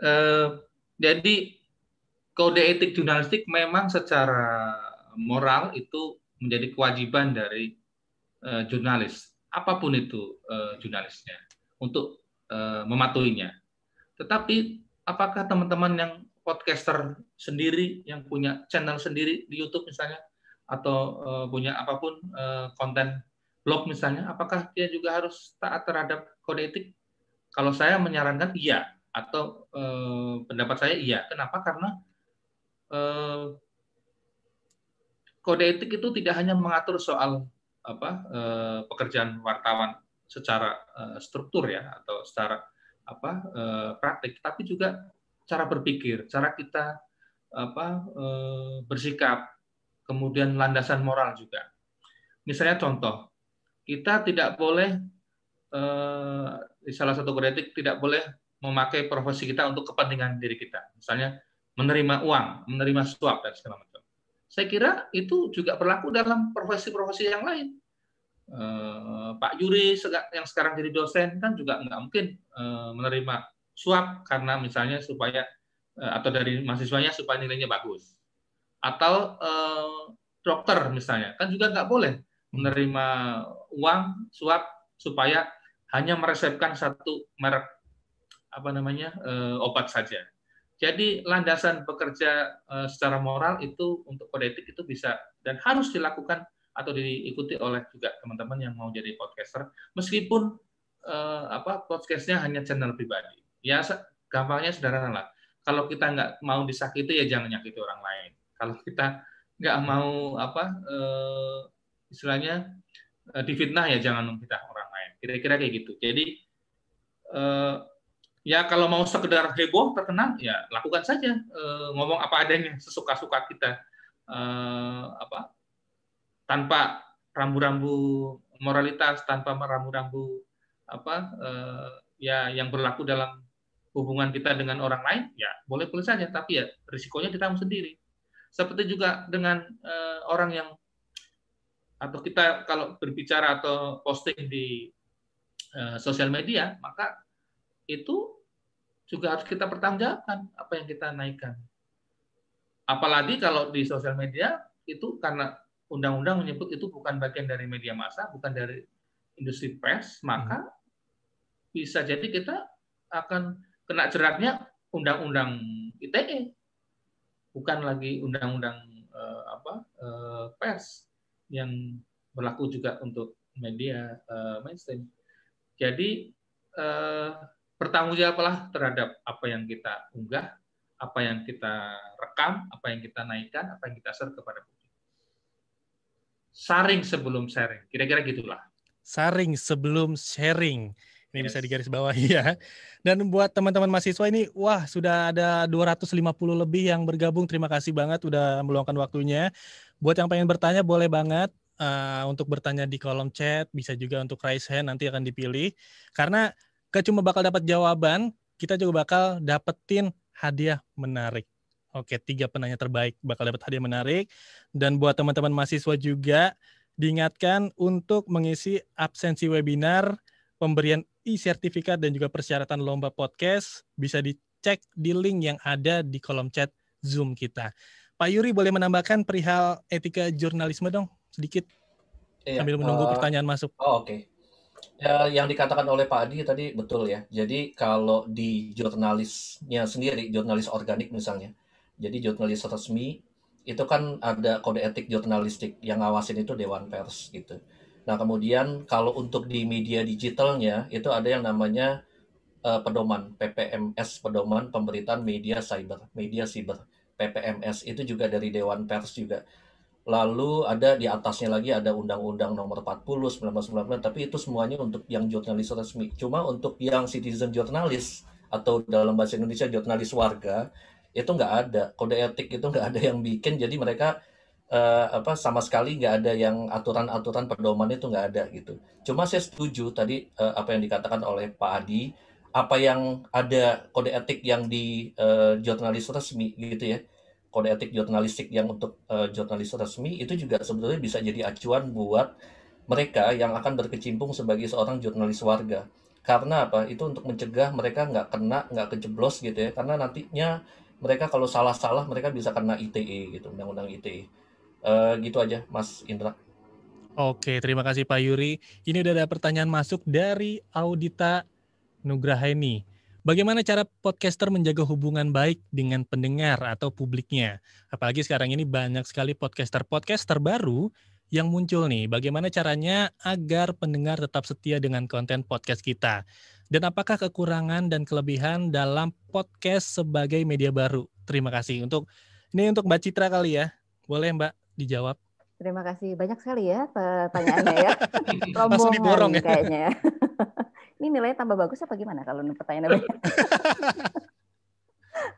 Uh, jadi kode etik jurnalistik memang secara moral itu menjadi kewajiban dari uh, jurnalis apapun itu uh, jurnalisnya untuk uh, mematuhinya. Tetapi apakah teman-teman yang podcaster sendiri yang punya channel sendiri di YouTube misalnya atau punya apapun konten blog misalnya, apakah dia juga harus taat terhadap kode etik? Kalau saya menyarankan iya, atau eh, pendapat saya iya. Kenapa? Karena eh, kode etik itu tidak hanya mengatur soal apa eh, pekerjaan wartawan secara eh, struktur ya atau secara apa eh, praktik, tapi juga cara berpikir, cara kita apa eh, bersikap, kemudian landasan moral juga. Misalnya contoh kita tidak boleh di eh, salah satu kritik tidak boleh memakai profesi kita untuk kepentingan diri kita. Misalnya menerima uang, menerima suap dan segala macam. Saya kira itu juga berlaku dalam profesi-profesi yang lain. Eh, Pak Yuri yang sekarang jadi dosen kan juga nggak mungkin eh, menerima suap karena misalnya supaya atau dari mahasiswanya supaya nilainya bagus. Atau dokter misalnya kan juga nggak boleh menerima uang suap supaya hanya meresepkan satu merek apa namanya e, obat saja. Jadi landasan pekerja e, secara moral itu untuk kode etik itu bisa dan harus dilakukan atau diikuti oleh juga teman-teman yang mau jadi podcaster meskipun e, apa podcastnya hanya channel pribadi. Ya gampangnya sederhana lah. Kalau kita nggak mau disakiti ya jangan nyakiti orang lain. Kalau kita nggak mau apa e, istilahnya Eh, difitnah ya jangan memfitnah orang lain. Kira-kira kayak gitu. Jadi eh, ya kalau mau sekedar heboh terkenal ya lakukan saja eh, ngomong apa adanya sesuka-suka kita eh, apa tanpa rambu-rambu moralitas tanpa rambu-rambu apa eh, ya yang berlaku dalam hubungan kita dengan orang lain ya boleh boleh saja tapi ya risikonya kita sendiri seperti juga dengan eh, orang yang atau kita kalau berbicara atau posting di uh, sosial media, maka itu juga harus kita pertanggungjawabkan apa yang kita naikkan. Apalagi kalau di sosial media itu karena undang-undang menyebut itu bukan bagian dari media massa, bukan dari industri pers, maka hmm. bisa jadi kita akan kena jeratnya undang-undang ITE, bukan lagi undang-undang uh, apa uh, pers yang berlaku juga untuk media uh, mainstream. Jadi uh, eh, jawablah terhadap apa yang kita unggah, apa yang kita rekam, apa yang kita naikkan, apa yang kita share kepada publik. Saring sebelum sharing, kira-kira gitulah. Saring sebelum sharing. Ini bisa digaris bawah ya. Dan buat teman-teman mahasiswa ini, wah sudah ada 250 lebih yang bergabung. Terima kasih banget sudah meluangkan waktunya. Buat yang pengen bertanya boleh banget uh, untuk bertanya di kolom chat, bisa juga untuk raise hand nanti akan dipilih. Karena gak cuma bakal dapat jawaban, kita juga bakal dapetin hadiah menarik. Oke, tiga penanya terbaik bakal dapat hadiah menarik. Dan buat teman-teman mahasiswa juga diingatkan untuk mengisi absensi webinar, pemberian e-sertifikat dan juga persyaratan lomba podcast bisa dicek di link yang ada di kolom chat Zoom kita. Pak Yuri boleh menambahkan perihal etika jurnalisme dong sedikit iya, sambil menunggu uh, pertanyaan masuk. Oh, Oke. Okay. Ya, yang dikatakan oleh Pak Adi tadi betul ya. Jadi kalau di jurnalisnya sendiri, jurnalis organik misalnya, jadi jurnalis resmi itu kan ada kode etik jurnalistik yang ngawasin itu Dewan Pers gitu. Nah kemudian kalau untuk di media digitalnya itu ada yang namanya uh, pedoman PPMS pedoman pemberitaan media cyber media cyber. PPMS itu juga dari Dewan Pers juga. Lalu ada di atasnya lagi ada Undang-Undang Nomor 40 1999, tapi itu semuanya untuk yang jurnalis resmi. Cuma untuk yang citizen jurnalis atau dalam bahasa Indonesia jurnalis warga itu nggak ada kode etik itu nggak ada yang bikin. Jadi mereka uh, apa sama sekali nggak ada yang aturan-aturan pedoman itu nggak ada gitu. Cuma saya setuju tadi uh, apa yang dikatakan oleh Pak Adi apa yang ada kode etik yang di uh, eh, jurnalis resmi gitu ya kode etik jurnalistik yang untuk uh, eh, jurnalis resmi itu juga sebetulnya bisa jadi acuan buat mereka yang akan berkecimpung sebagai seorang jurnalis warga karena apa itu untuk mencegah mereka nggak kena nggak kejeblos gitu ya karena nantinya mereka kalau salah-salah mereka bisa kena ITE gitu undang-undang ITE uh, eh, gitu aja Mas Indra Oke, terima kasih Pak Yuri. Ini udah ada pertanyaan masuk dari Audita Nugraha ini, Bagaimana cara podcaster menjaga hubungan baik dengan pendengar atau publiknya? Apalagi sekarang ini banyak sekali podcaster-podcaster baru yang muncul nih. Bagaimana caranya agar pendengar tetap setia dengan konten podcast kita? Dan apakah kekurangan dan kelebihan dalam podcast sebagai media baru? Terima kasih untuk ini untuk Mbak Citra kali ya. Boleh Mbak dijawab? Terima kasih banyak sekali ya pertanyaannya ya. Langsung diborong ya. Kayaknya ya ini nilainya tambah bagus apa gimana kalau pertanyaan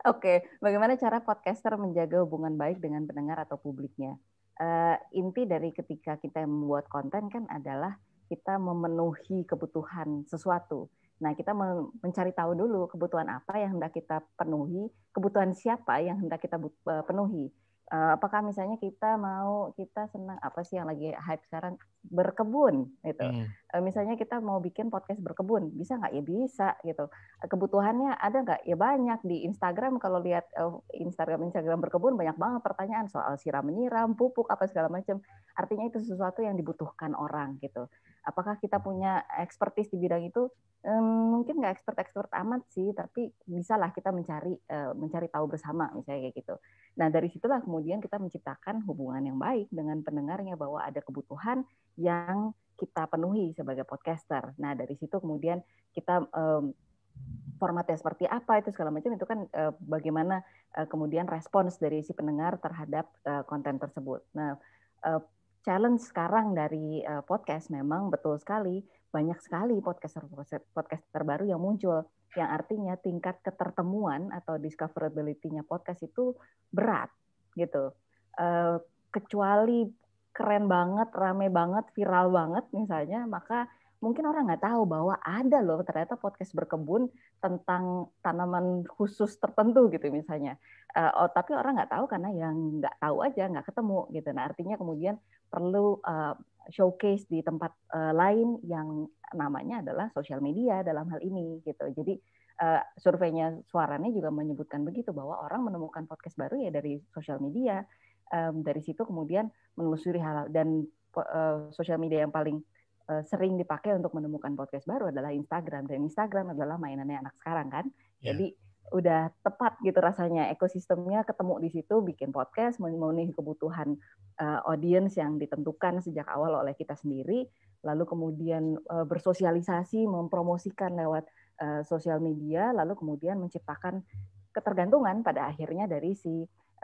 Oke, okay. bagaimana cara podcaster menjaga hubungan baik dengan pendengar atau publiknya? Uh, inti dari ketika kita membuat konten kan adalah kita memenuhi kebutuhan sesuatu. Nah, kita mencari tahu dulu kebutuhan apa yang hendak kita penuhi, kebutuhan siapa yang hendak kita eh, penuhi. Eh, apakah misalnya kita mau kita senang apa sih yang lagi hype sekarang berkebun gitu hmm. eh, misalnya kita mau bikin podcast berkebun bisa nggak ya bisa gitu kebutuhannya ada nggak ya banyak di Instagram kalau lihat eh, Instagram Instagram berkebun banyak banget pertanyaan soal siram menyiram pupuk apa segala macam artinya itu sesuatu yang dibutuhkan orang gitu apakah kita punya expertise di bidang itu um, mungkin nggak expert expert amat sih tapi bisalah kita mencari uh, mencari tahu bersama misalnya kayak gitu nah dari situlah kemudian kita menciptakan hubungan yang baik dengan pendengarnya bahwa ada kebutuhan yang kita penuhi sebagai podcaster nah dari situ kemudian kita um, formatnya seperti apa itu segala macam itu kan uh, bagaimana uh, kemudian respons dari si pendengar terhadap uh, konten tersebut nah challenge sekarang dari uh, podcast memang betul sekali banyak sekali podcaster podcast terbaru yang muncul yang artinya tingkat ketertemuan atau discoverability-nya podcast itu berat gitu. Uh, kecuali keren banget, rame banget, viral banget misalnya, maka mungkin orang nggak tahu bahwa ada loh ternyata podcast berkebun tentang tanaman khusus tertentu gitu misalnya. Uh, oh, tapi orang nggak tahu karena yang nggak tahu aja nggak ketemu gitu. Nah artinya kemudian perlu uh, showcase di tempat uh, lain yang namanya adalah sosial media dalam hal ini gitu. Jadi uh, surveinya suaranya juga menyebutkan begitu bahwa orang menemukan podcast baru ya dari sosial media. Um, dari situ kemudian menelusuri hal dan uh, sosial media yang paling uh, sering dipakai untuk menemukan podcast baru adalah Instagram dan Instagram adalah mainannya anak sekarang kan. Yeah. Jadi udah tepat gitu rasanya ekosistemnya ketemu di situ bikin podcast memenuhi kebutuhan uh, audience yang ditentukan sejak awal oleh kita sendiri lalu kemudian uh, bersosialisasi mempromosikan lewat uh, sosial media lalu kemudian menciptakan ketergantungan pada akhirnya dari si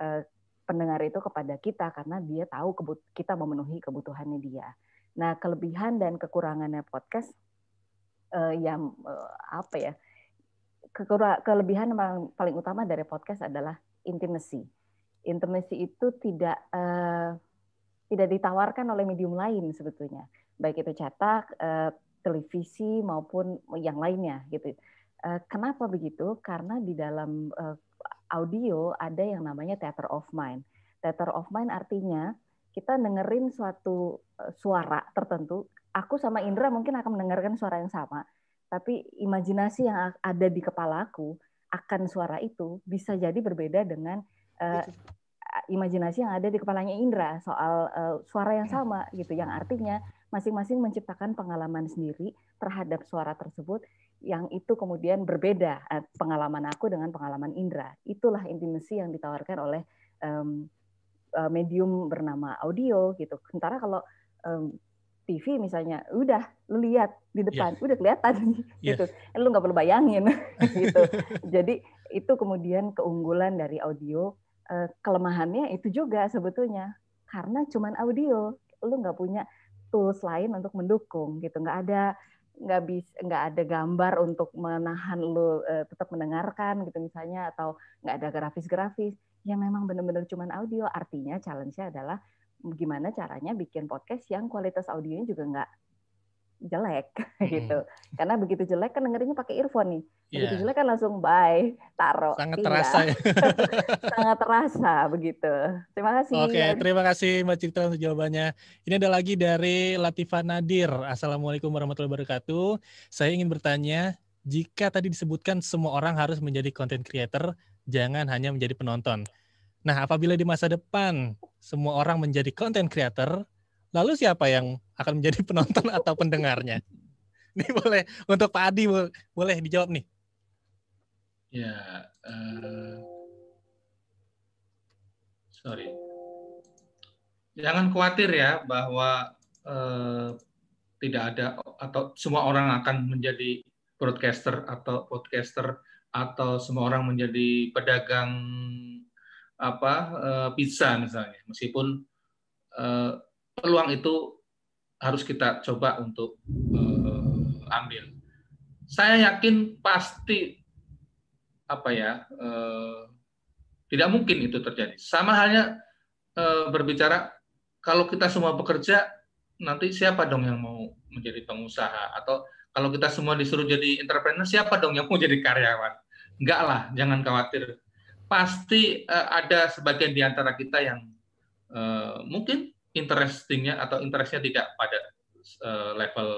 uh, pendengar itu kepada kita karena dia tahu kebut- kita memenuhi kebutuhannya dia nah kelebihan dan kekurangannya podcast uh, yang uh, apa ya kelebihan yang paling utama dari podcast adalah intimacy. Intimacy itu tidak eh, tidak ditawarkan oleh medium lain sebetulnya, baik itu cetak, eh, televisi maupun yang lainnya gitu. Eh, kenapa begitu? Karena di dalam audio ada yang namanya theater of mind. Theater of mind artinya kita dengerin suatu suara tertentu. Aku sama Indra mungkin akan mendengarkan suara yang sama, tapi imajinasi yang ada di kepalaku akan suara itu bisa jadi berbeda dengan uh, imajinasi yang ada di kepalanya Indra soal uh, suara yang iya. sama gitu yang artinya masing-masing menciptakan pengalaman sendiri terhadap suara tersebut yang itu kemudian berbeda eh, pengalaman aku dengan pengalaman Indra itulah intimasi yang ditawarkan oleh um, medium bernama audio gitu sementara kalau um, TV misalnya, udah lu lihat di iya. depan, yeah. udah kelihatan yeah. gitu. Eh, lu nggak perlu bayangin gitu. Jadi itu kemudian keunggulan dari audio. Eh, kelemahannya itu juga sebetulnya karena cuman audio, lu nggak punya tools lain untuk mendukung gitu. Nggak ada nggak bisa nggak ada gambar untuk menahan lu uh, tetap mendengarkan gitu misalnya atau nggak ada grafis-grafis yang memang benar-benar cuman audio artinya challenge-nya adalah gimana caranya bikin podcast yang kualitas audionya juga nggak jelek hmm. gitu. Karena begitu jelek kan dengerinnya pakai earphone nih. Begitu yeah. jelek kan langsung bye, taro Sangat tinggal. terasa ya. Sangat terasa begitu. Terima kasih. Oke, okay, terima kasih Mbak Citra untuk jawabannya. Ini ada lagi dari Latifah Nadir. Assalamualaikum warahmatullahi wabarakatuh. Saya ingin bertanya, jika tadi disebutkan semua orang harus menjadi content creator, jangan hanya menjadi penonton. Nah, apabila di masa depan semua orang menjadi content creator, lalu siapa yang akan menjadi penonton atau pendengarnya? Ini boleh untuk Pak Adi boleh dijawab nih. Ya, uh, sorry. Jangan khawatir ya bahwa uh, tidak ada atau semua orang akan menjadi broadcaster atau podcaster atau semua orang menjadi pedagang apa eh, pizza misalnya meskipun eh, peluang itu harus kita coba untuk eh, ambil saya yakin pasti apa ya tidak mungkin itu terjadi sama halnya berbicara kalau kita semua bekerja nanti siapa dong yang mau menjadi pengusaha atau kalau kita semua disuruh jadi entrepreneur siapa dong yang mau jadi karyawan enggak lah jangan khawatir pasti uh, ada sebagian di antara kita yang uh, mungkin interestingnya atau interestnya tidak pada uh, level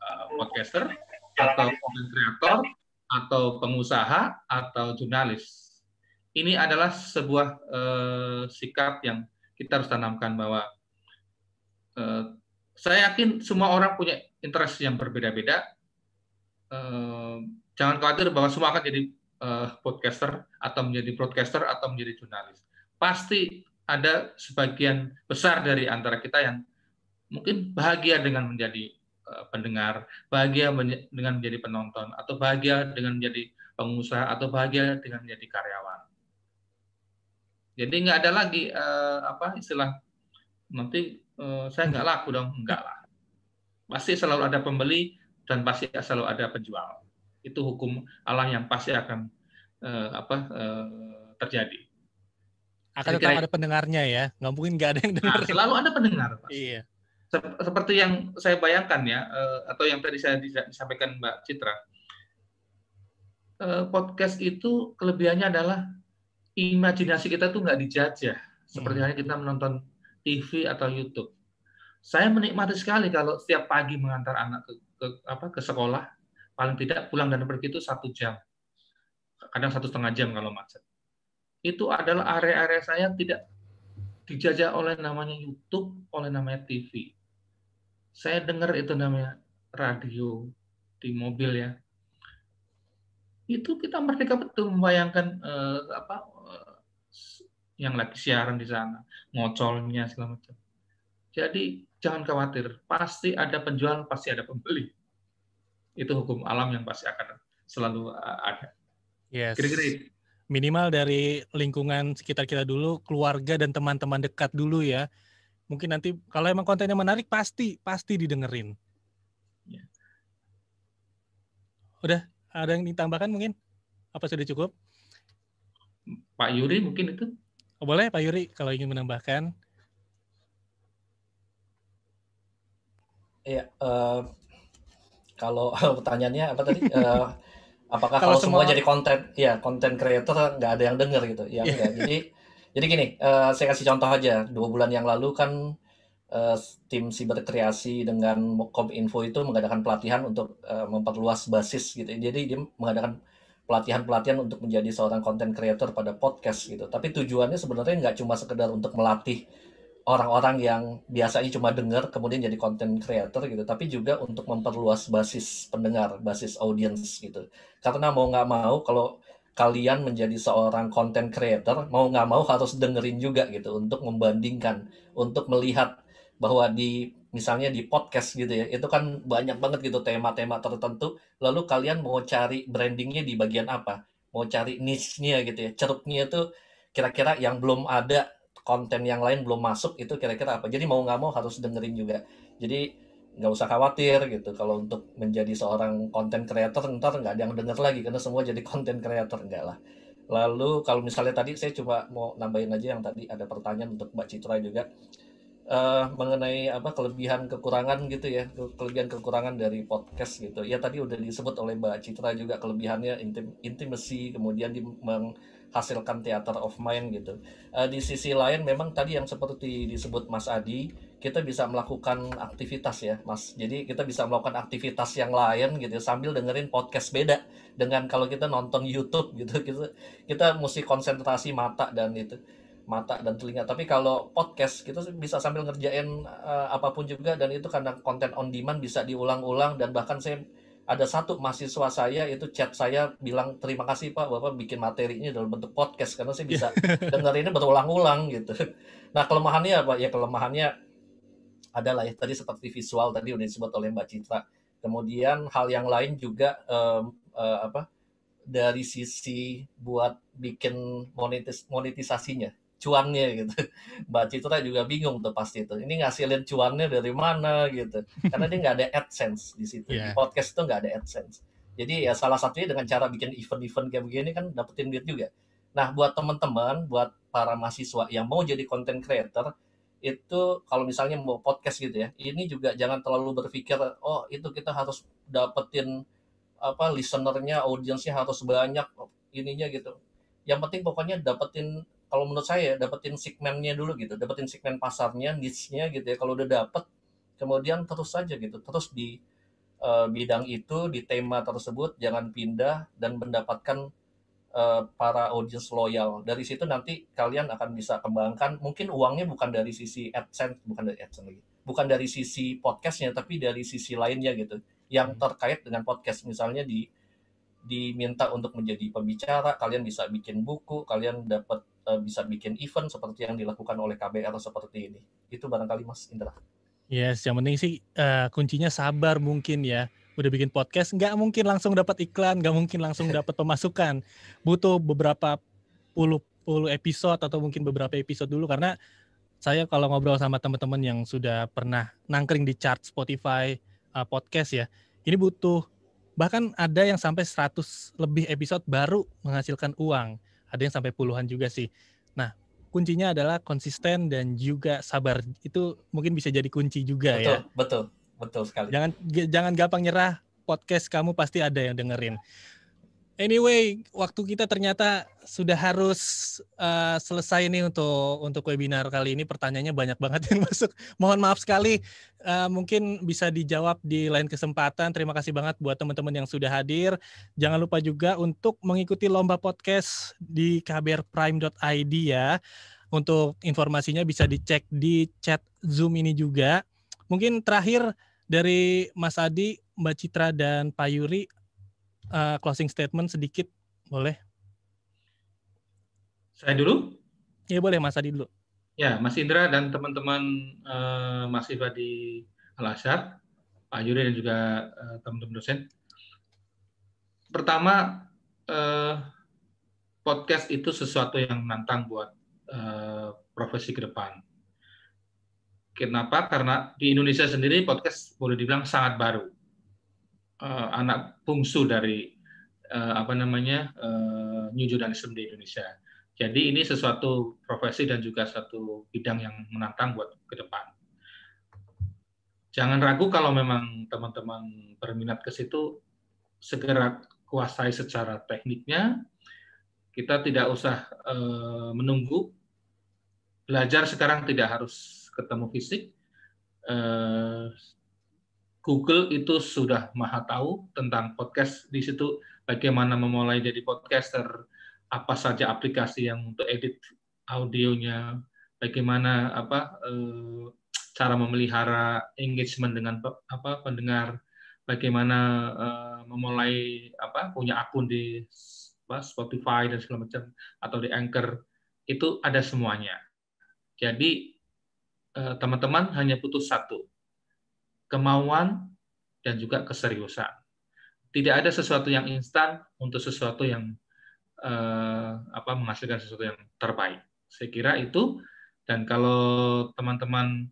uh, podcaster atau content creator atau pengusaha atau jurnalis. Ini adalah sebuah uh, sikap yang kita harus tanamkan bahwa uh, saya yakin semua orang punya interest yang berbeda-beda. Uh, jangan khawatir bahwa semua akan jadi uh, podcaster atau menjadi broadcaster atau menjadi jurnalis. Pasti ada sebagian besar dari antara kita yang mungkin bahagia dengan menjadi uh, pendengar, bahagia menye dengan menjadi penonton, atau bahagia dengan menjadi pengusaha, atau bahagia dengan menjadi karyawan. Jadi nggak ada lagi uh, apa istilah nanti uh, saya nggak laku dong, nggak lah. Pasti selalu ada pembeli dan pasti selalu ada penjual. Itu hukum alam yang pasti akan uh, apa uh, terjadi. Akan tetap ada pendengarnya ya, nggak mungkin nggak ada yang dengar. Nah, selalu ada pendengar, Pak. Iya. Seperti yang saya bayangkan ya, eh, atau yang tadi saya disampaikan Mbak Citra, podcast itu kelebihannya adalah imajinasi kita tuh nggak dijajah. Seperti hmm. hanya kita menonton TV atau YouTube. Saya menikmati sekali kalau setiap pagi mengantar anak ke, ke apa ke sekolah, paling tidak pulang dan pergi itu satu jam kadang satu setengah jam kalau macet. Itu adalah area-area saya tidak dijajah oleh namanya YouTube, oleh namanya TV. Saya dengar itu namanya radio di mobil ya. Itu kita merdeka betul membayangkan eh, apa eh, yang lagi siaran di sana, ngocolnya segala macam. Jadi jangan khawatir, pasti ada penjual, pasti ada pembeli. Itu hukum alam yang pasti akan selalu eh, ada. Yes. Kira-kira minimal dari lingkungan sekitar kita dulu, keluarga dan teman-teman dekat dulu ya. Mungkin nanti kalau emang kontennya menarik pasti pasti didengerin. Ya. Udah ada yang ditambahkan mungkin? Apa sudah cukup? Pak Yuri mungkin itu. Oh, boleh Pak Yuri kalau ingin menambahkan. Iya, uh, kalau pertanyaannya apa tadi? Uh, apakah kalau, kalau semua, jadi konten ya konten creator nggak ada yang dengar gitu ya yeah. jadi jadi gini uh, saya kasih contoh aja dua bulan yang lalu kan uh, tim siber kreasi dengan Info itu mengadakan pelatihan untuk uh, memperluas basis gitu jadi dia mengadakan pelatihan-pelatihan untuk menjadi seorang konten creator pada podcast gitu tapi tujuannya sebenarnya nggak cuma sekedar untuk melatih orang-orang yang biasanya cuma dengar kemudian jadi content creator gitu tapi juga untuk memperluas basis pendengar basis audience gitu karena mau nggak mau kalau kalian menjadi seorang content creator mau nggak mau harus dengerin juga gitu untuk membandingkan untuk melihat bahwa di misalnya di podcast gitu ya itu kan banyak banget gitu tema-tema tertentu lalu kalian mau cari brandingnya di bagian apa mau cari niche-nya gitu ya ceruknya itu kira-kira yang belum ada konten yang lain belum masuk itu kira-kira apa. Jadi mau nggak mau harus dengerin juga. Jadi nggak usah khawatir gitu kalau untuk menjadi seorang konten creator ntar nggak ada yang denger lagi karena semua jadi konten creator enggak lah lalu kalau misalnya tadi saya coba mau nambahin aja yang tadi ada pertanyaan untuk Mbak Citra juga uh, mengenai apa kelebihan kekurangan gitu ya kelebihan kekurangan dari podcast gitu ya tadi udah disebut oleh Mbak Citra juga kelebihannya intim intimasi kemudian di hasilkan theater of mind gitu. Uh, di sisi lain memang tadi yang seperti disebut Mas Adi, kita bisa melakukan aktivitas ya, Mas. Jadi kita bisa melakukan aktivitas yang lain gitu ya, sambil dengerin podcast beda dengan kalau kita nonton YouTube gitu. Kita kita mesti konsentrasi mata dan itu mata dan telinga. Tapi kalau podcast kita bisa sambil ngerjain uh, apapun juga dan itu karena konten on demand bisa diulang-ulang dan bahkan saya ada satu mahasiswa saya itu chat saya bilang terima kasih Pak Bapak bikin materinya dalam bentuk podcast karena saya bisa iya. dengar ini berulang-ulang gitu. Nah kelemahannya apa? Ya kelemahannya adalah ya tadi seperti visual tadi udah disebut oleh Mbak Citra. Kemudian hal yang lain juga um, uh, apa dari sisi buat bikin monetis monetisasinya cuannya gitu. Mbak Citra juga bingung tuh pasti itu. Ini ngasih ngasilin cuannya dari mana gitu. Karena dia nggak ada AdSense di situ. Yeah. Di iya. podcast itu nggak ada AdSense. Jadi ya salah satunya dengan cara bikin event-event kayak begini kan dapetin duit juga. Nah, buat teman-teman, buat para mahasiswa yang mau jadi content creator, itu kalau misalnya mau podcast gitu ya, ini juga jangan terlalu berpikir, oh itu kita harus dapetin apa listenernya, audiensnya harus banyak ininya gitu. Yang penting pokoknya dapetin kalau menurut saya ya, dapetin segmennya dulu gitu dapetin segmen pasarnya niche-nya gitu ya kalau udah dapet kemudian terus saja gitu terus di uh, bidang itu di tema tersebut jangan pindah dan mendapatkan uh, para audience loyal dari situ nanti kalian akan bisa kembangkan mungkin uangnya bukan dari sisi adsense bukan dari adsense lagi bukan dari sisi podcastnya tapi dari sisi lainnya gitu yang hmm. terkait dengan podcast misalnya di diminta untuk menjadi pembicara kalian bisa bikin buku kalian dapat Eh, bisa bikin event seperti yang dilakukan oleh KBR seperti ini. Itu barangkali Mas Indra. Yes, yang penting sih uh, kuncinya sabar mungkin ya. Udah bikin podcast, nggak mungkin langsung dapat iklan, nggak mungkin langsung dapat pemasukan. Butuh beberapa puluh puluh episode atau mungkin beberapa episode dulu karena saya kalau ngobrol sama teman-teman yang sudah pernah nangkring di chart Spotify uh, podcast ya, ini butuh bahkan ada yang sampai 100 lebih episode baru menghasilkan uang ada yang sampai puluhan juga sih. Nah, kuncinya adalah konsisten dan juga sabar. Itu mungkin bisa jadi kunci juga ya. betul, ya. Betul, betul sekali. Jangan jangan gampang nyerah. Podcast kamu pasti ada yang dengerin. Anyway, waktu kita ternyata sudah harus uh, selesai nih untuk untuk webinar kali ini. Pertanyaannya banyak banget yang masuk. Mohon maaf sekali. Uh, mungkin bisa dijawab di lain kesempatan. Terima kasih banget buat teman-teman yang sudah hadir. Jangan lupa juga untuk mengikuti lomba podcast di kbrprime.id ya. Untuk informasinya bisa dicek di chat Zoom ini juga. Mungkin terakhir dari Mas Adi, Mbak Citra dan Pak Yuri uh, closing statement sedikit boleh? Saya dulu? Ya boleh Mas Adi dulu. Ya Mas Indra dan teman-teman uh, eh, mahasiswa di Al Pak Yuri dan juga uh, teman-teman dosen. Pertama uh, podcast itu sesuatu yang menantang buat uh, profesi ke depan. Kenapa? Karena di Indonesia sendiri podcast boleh dibilang sangat baru uh, anak bungsu dari uh, apa namanya uh, New Journalism di Indonesia. Jadi ini sesuatu profesi dan juga satu bidang yang menantang buat ke depan. Jangan ragu kalau memang teman-teman berminat ke situ, segera kuasai secara tekniknya. Kita tidak usah e, menunggu. Belajar sekarang tidak harus ketemu fisik. E, Google itu sudah maha tahu tentang podcast di situ bagaimana memulai jadi podcaster, apa saja aplikasi yang untuk edit audionya, bagaimana apa eh, cara memelihara engagement dengan apa pendengar, bagaimana eh, memulai apa punya akun di Spotify dan segala macam atau di Anchor itu ada semuanya. Jadi eh, teman-teman hanya butuh satu kemauan, dan juga keseriusan. Tidak ada sesuatu yang instan untuk sesuatu yang eh, apa menghasilkan sesuatu yang terbaik. Saya kira itu. Dan kalau teman-teman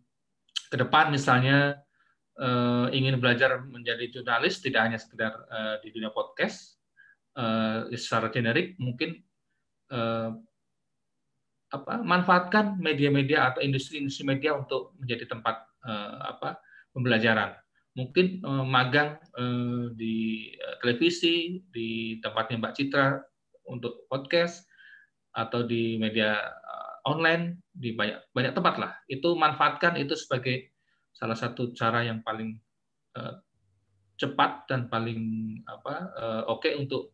ke depan misalnya eh, ingin belajar menjadi jurnalis tidak hanya sekedar eh, di dunia podcast eh, secara generik, mungkin eh, apa manfaatkan media-media atau industri-industri media untuk menjadi tempat eh, apa pembelajaran. Mungkin eh, magang eh, di eh, televisi, di tempatnya Mbak Citra untuk podcast atau di media eh, online di banyak banyak tempat lah. Itu manfaatkan itu sebagai salah satu cara yang paling eh, cepat dan paling apa eh, oke okay untuk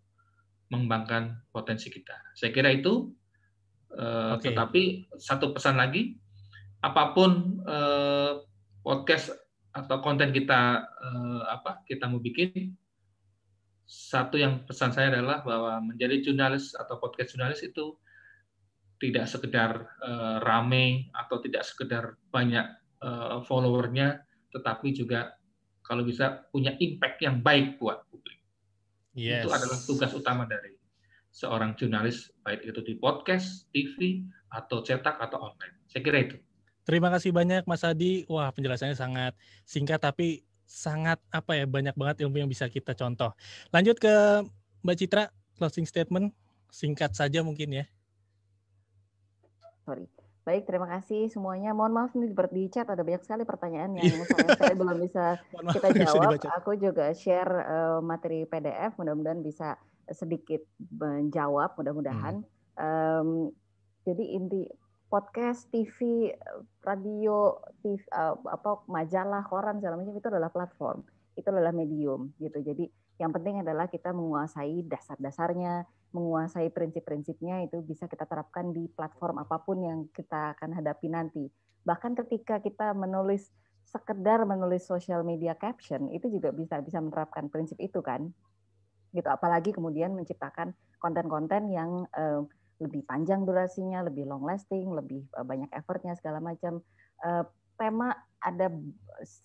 mengembangkan potensi kita. Saya kira itu. Eh, okay. Tetapi satu pesan lagi, apapun eh, podcast atau konten kita uh, apa kita mau bikin satu yang pesan saya adalah bahwa menjadi jurnalis atau podcast jurnalis itu tidak sekedar uh, rame atau tidak sekedar banyak uh, followernya tetapi juga kalau bisa punya impact yang baik buat publik yes. itu adalah tugas utama dari seorang jurnalis baik itu di podcast, TV atau cetak atau online saya kira itu Terima kasih banyak Mas Adi. Wah, penjelasannya sangat singkat tapi sangat apa ya banyak banget ilmu yang bisa kita contoh. Lanjut ke Mbak Citra closing statement singkat saja mungkin ya. Sorry. Baik, terima kasih semuanya. Mohon maaf nih di chat ada banyak sekali pertanyaan yang saya, saya belum bisa maaf, kita jawab. Bisa Aku juga share uh, materi PDF, mudah-mudahan bisa sedikit menjawab, mudah-mudahan. Hmm. Um, jadi inti podcast, TV, radio, TV, uh, eh, apa majalah, koran segala macam itu adalah platform, itu adalah medium gitu. Jadi yang penting adalah kita menguasai dasar-dasarnya, menguasai prinsip-prinsipnya itu bisa kita terapkan di platform apapun yang kita akan hadapi nanti. Bahkan ketika kita menulis sekedar menulis social media caption itu juga bisa bisa menerapkan prinsip itu kan gitu apalagi kemudian menciptakan konten-konten yang uh, lebih panjang durasinya, lebih long lasting, lebih eh, banyak effortnya segala macam. Eh, tema ada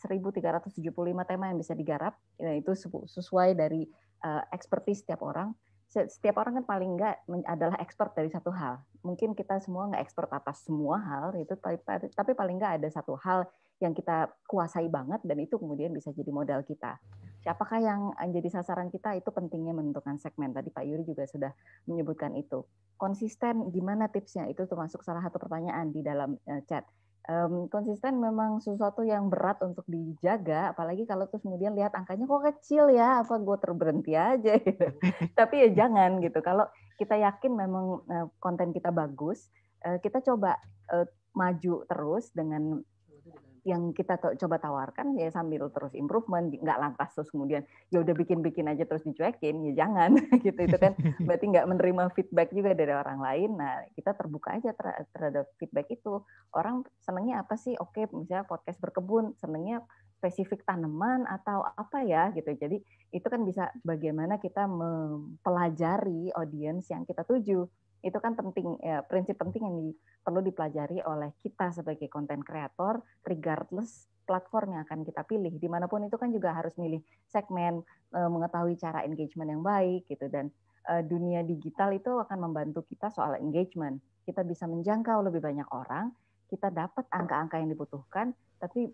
1375 tema yang bisa digarap, ya itu sesuai dari ekspertis eh, expertise setiap orang. Setiap orang kan paling enggak adalah expert dari satu hal. Mungkin kita semua nggak expert atas semua hal itu, tapi, tapi paling nggak ada satu hal yang kita kuasai banget dan itu kemudian bisa jadi modal kita siapakah yang menjadi eh, sasaran kita itu pentingnya menentukan segmen. Tadi Pak Yuri juga sudah menyebutkan itu. Konsisten gimana tipsnya itu termasuk salah satu pertanyaan di dalam eh, chat. Um, konsisten memang sesuatu yang berat untuk dijaga, apalagi kalau terus kemudian lihat angkanya kok kecil ya, apa gue terberhenti aja gitu. Tapi ya jangan gitu. Kalau kita yakin memang eh, konten kita bagus, kita coba maju terus dengan yang kita coba tawarkan ya sambil terus improvement nggak lantas terus kemudian ya udah bikin-bikin aja terus dicuekin ya jangan gitu itu kan berarti nggak menerima feedback juga dari orang lain nah kita terbuka aja ter terhadap feedback itu orang senengnya apa sih oke misalnya podcast berkebun senengnya spesifik tanaman atau apa ya gitu jadi itu kan bisa bagaimana kita mempelajari audiens yang kita tuju itu kan penting, ya, prinsip penting yang di, perlu dipelajari oleh kita sebagai konten kreator, regardless platform yang akan kita pilih. Dimanapun itu kan juga harus milih segmen, e, mengetahui cara engagement yang baik gitu dan e, dunia digital itu akan membantu kita soal engagement. Kita bisa menjangkau lebih banyak orang kita dapat angka-angka yang dibutuhkan, tapi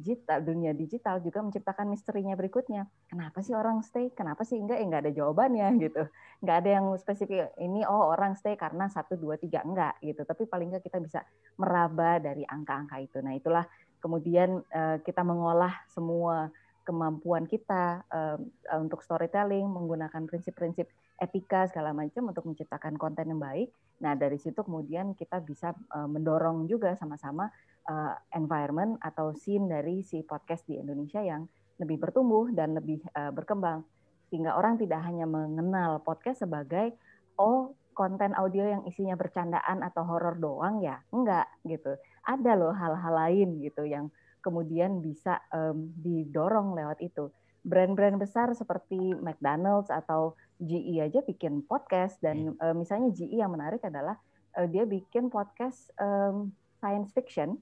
digital dunia digital juga menciptakan misterinya berikutnya. Kenapa sih orang stay? Kenapa sih enggak? Eh, enggak ada jawabannya gitu. Enggak ada yang spesifik ini oh orang stay karena satu dua tiga enggak gitu. Tapi paling enggak kita bisa meraba dari angka-angka itu. Nah, itulah kemudian eh, kita mengolah semua kemampuan kita um, untuk storytelling menggunakan prinsip-prinsip etika segala macam untuk menciptakan konten yang baik. Nah dari situ kemudian kita bisa uh, mendorong juga sama-sama uh, environment atau scene dari si podcast di Indonesia yang lebih bertumbuh dan lebih uh, berkembang sehingga orang tidak hanya mengenal podcast sebagai oh konten audio yang isinya bercandaan atau horor doang ya enggak gitu ada loh hal-hal lain gitu yang kemudian bisa um, didorong lewat itu. Brand-brand besar seperti McDonald's atau GE aja bikin podcast dan hmm. uh, misalnya GE yang menarik adalah uh, dia bikin podcast um, science fiction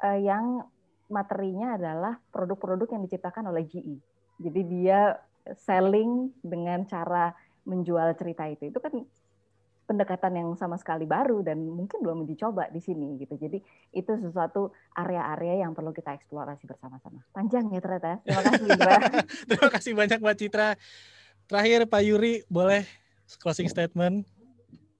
uh, yang materinya adalah produk-produk yang diciptakan oleh GE. Jadi dia selling dengan cara menjual cerita itu. Itu kan pendekatan yang sama sekali baru dan mungkin belum dicoba di sini gitu. Jadi itu sesuatu area-area yang perlu kita eksplorasi bersama-sama. Panjang ya ternyata. Ya. Terima kasih Terima kasih banyak Mbak Citra. Terakhir Pak Yuri boleh closing statement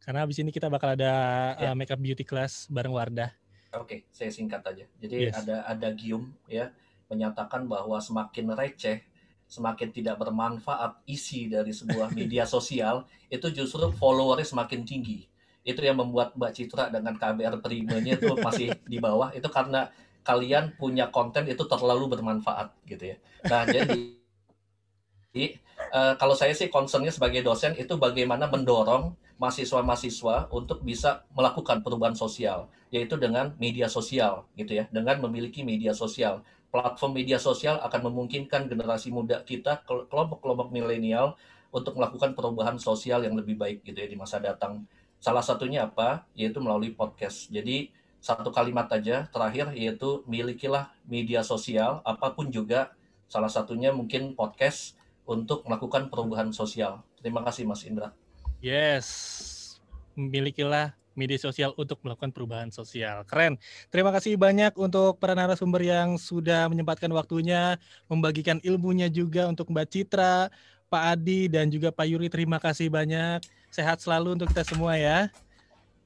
karena habis ini kita bakal ada yeah. Ya. makeup beauty class bareng Wardah. Oke, okay, saya singkat aja. Jadi yes. ada ada Gium ya menyatakan bahwa semakin receh semakin tidak bermanfaat isi dari sebuah media sosial itu justru followernya semakin tinggi itu yang membuat Mbak Citra dengan KBR primenya itu masih di bawah itu karena kalian punya konten itu terlalu bermanfaat gitu ya nah jadi uh, kalau saya sih concernnya sebagai dosen itu bagaimana mendorong mahasiswa-mahasiswa untuk bisa melakukan perubahan sosial yaitu dengan media sosial gitu ya dengan memiliki media sosial platform media sosial akan memungkinkan generasi muda kita kelompok-kelompok milenial untuk melakukan perubahan sosial yang lebih baik gitu ya di masa datang. Salah satunya apa? Yaitu melalui podcast. Jadi satu kalimat aja terakhir yaitu milikilah media sosial apapun juga salah satunya mungkin podcast untuk melakukan perubahan sosial. Terima kasih Mas Indra. Yes. Milikilah media sosial untuk melakukan perubahan sosial. Keren. Terima kasih banyak untuk para narasumber yang sudah menyempatkan waktunya membagikan ilmunya juga untuk Mbak Citra, Pak Adi dan juga Pak Yuri. Terima kasih banyak. Sehat selalu untuk kita semua ya.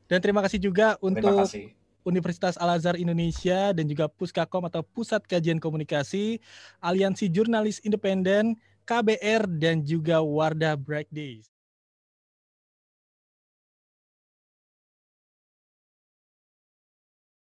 Dan terima kasih juga untuk kasih. Universitas Al-Azhar Indonesia dan juga Puskakom atau Pusat Kajian Komunikasi, Aliansi Jurnalis Independen, KBR, dan juga Wardah Break Days.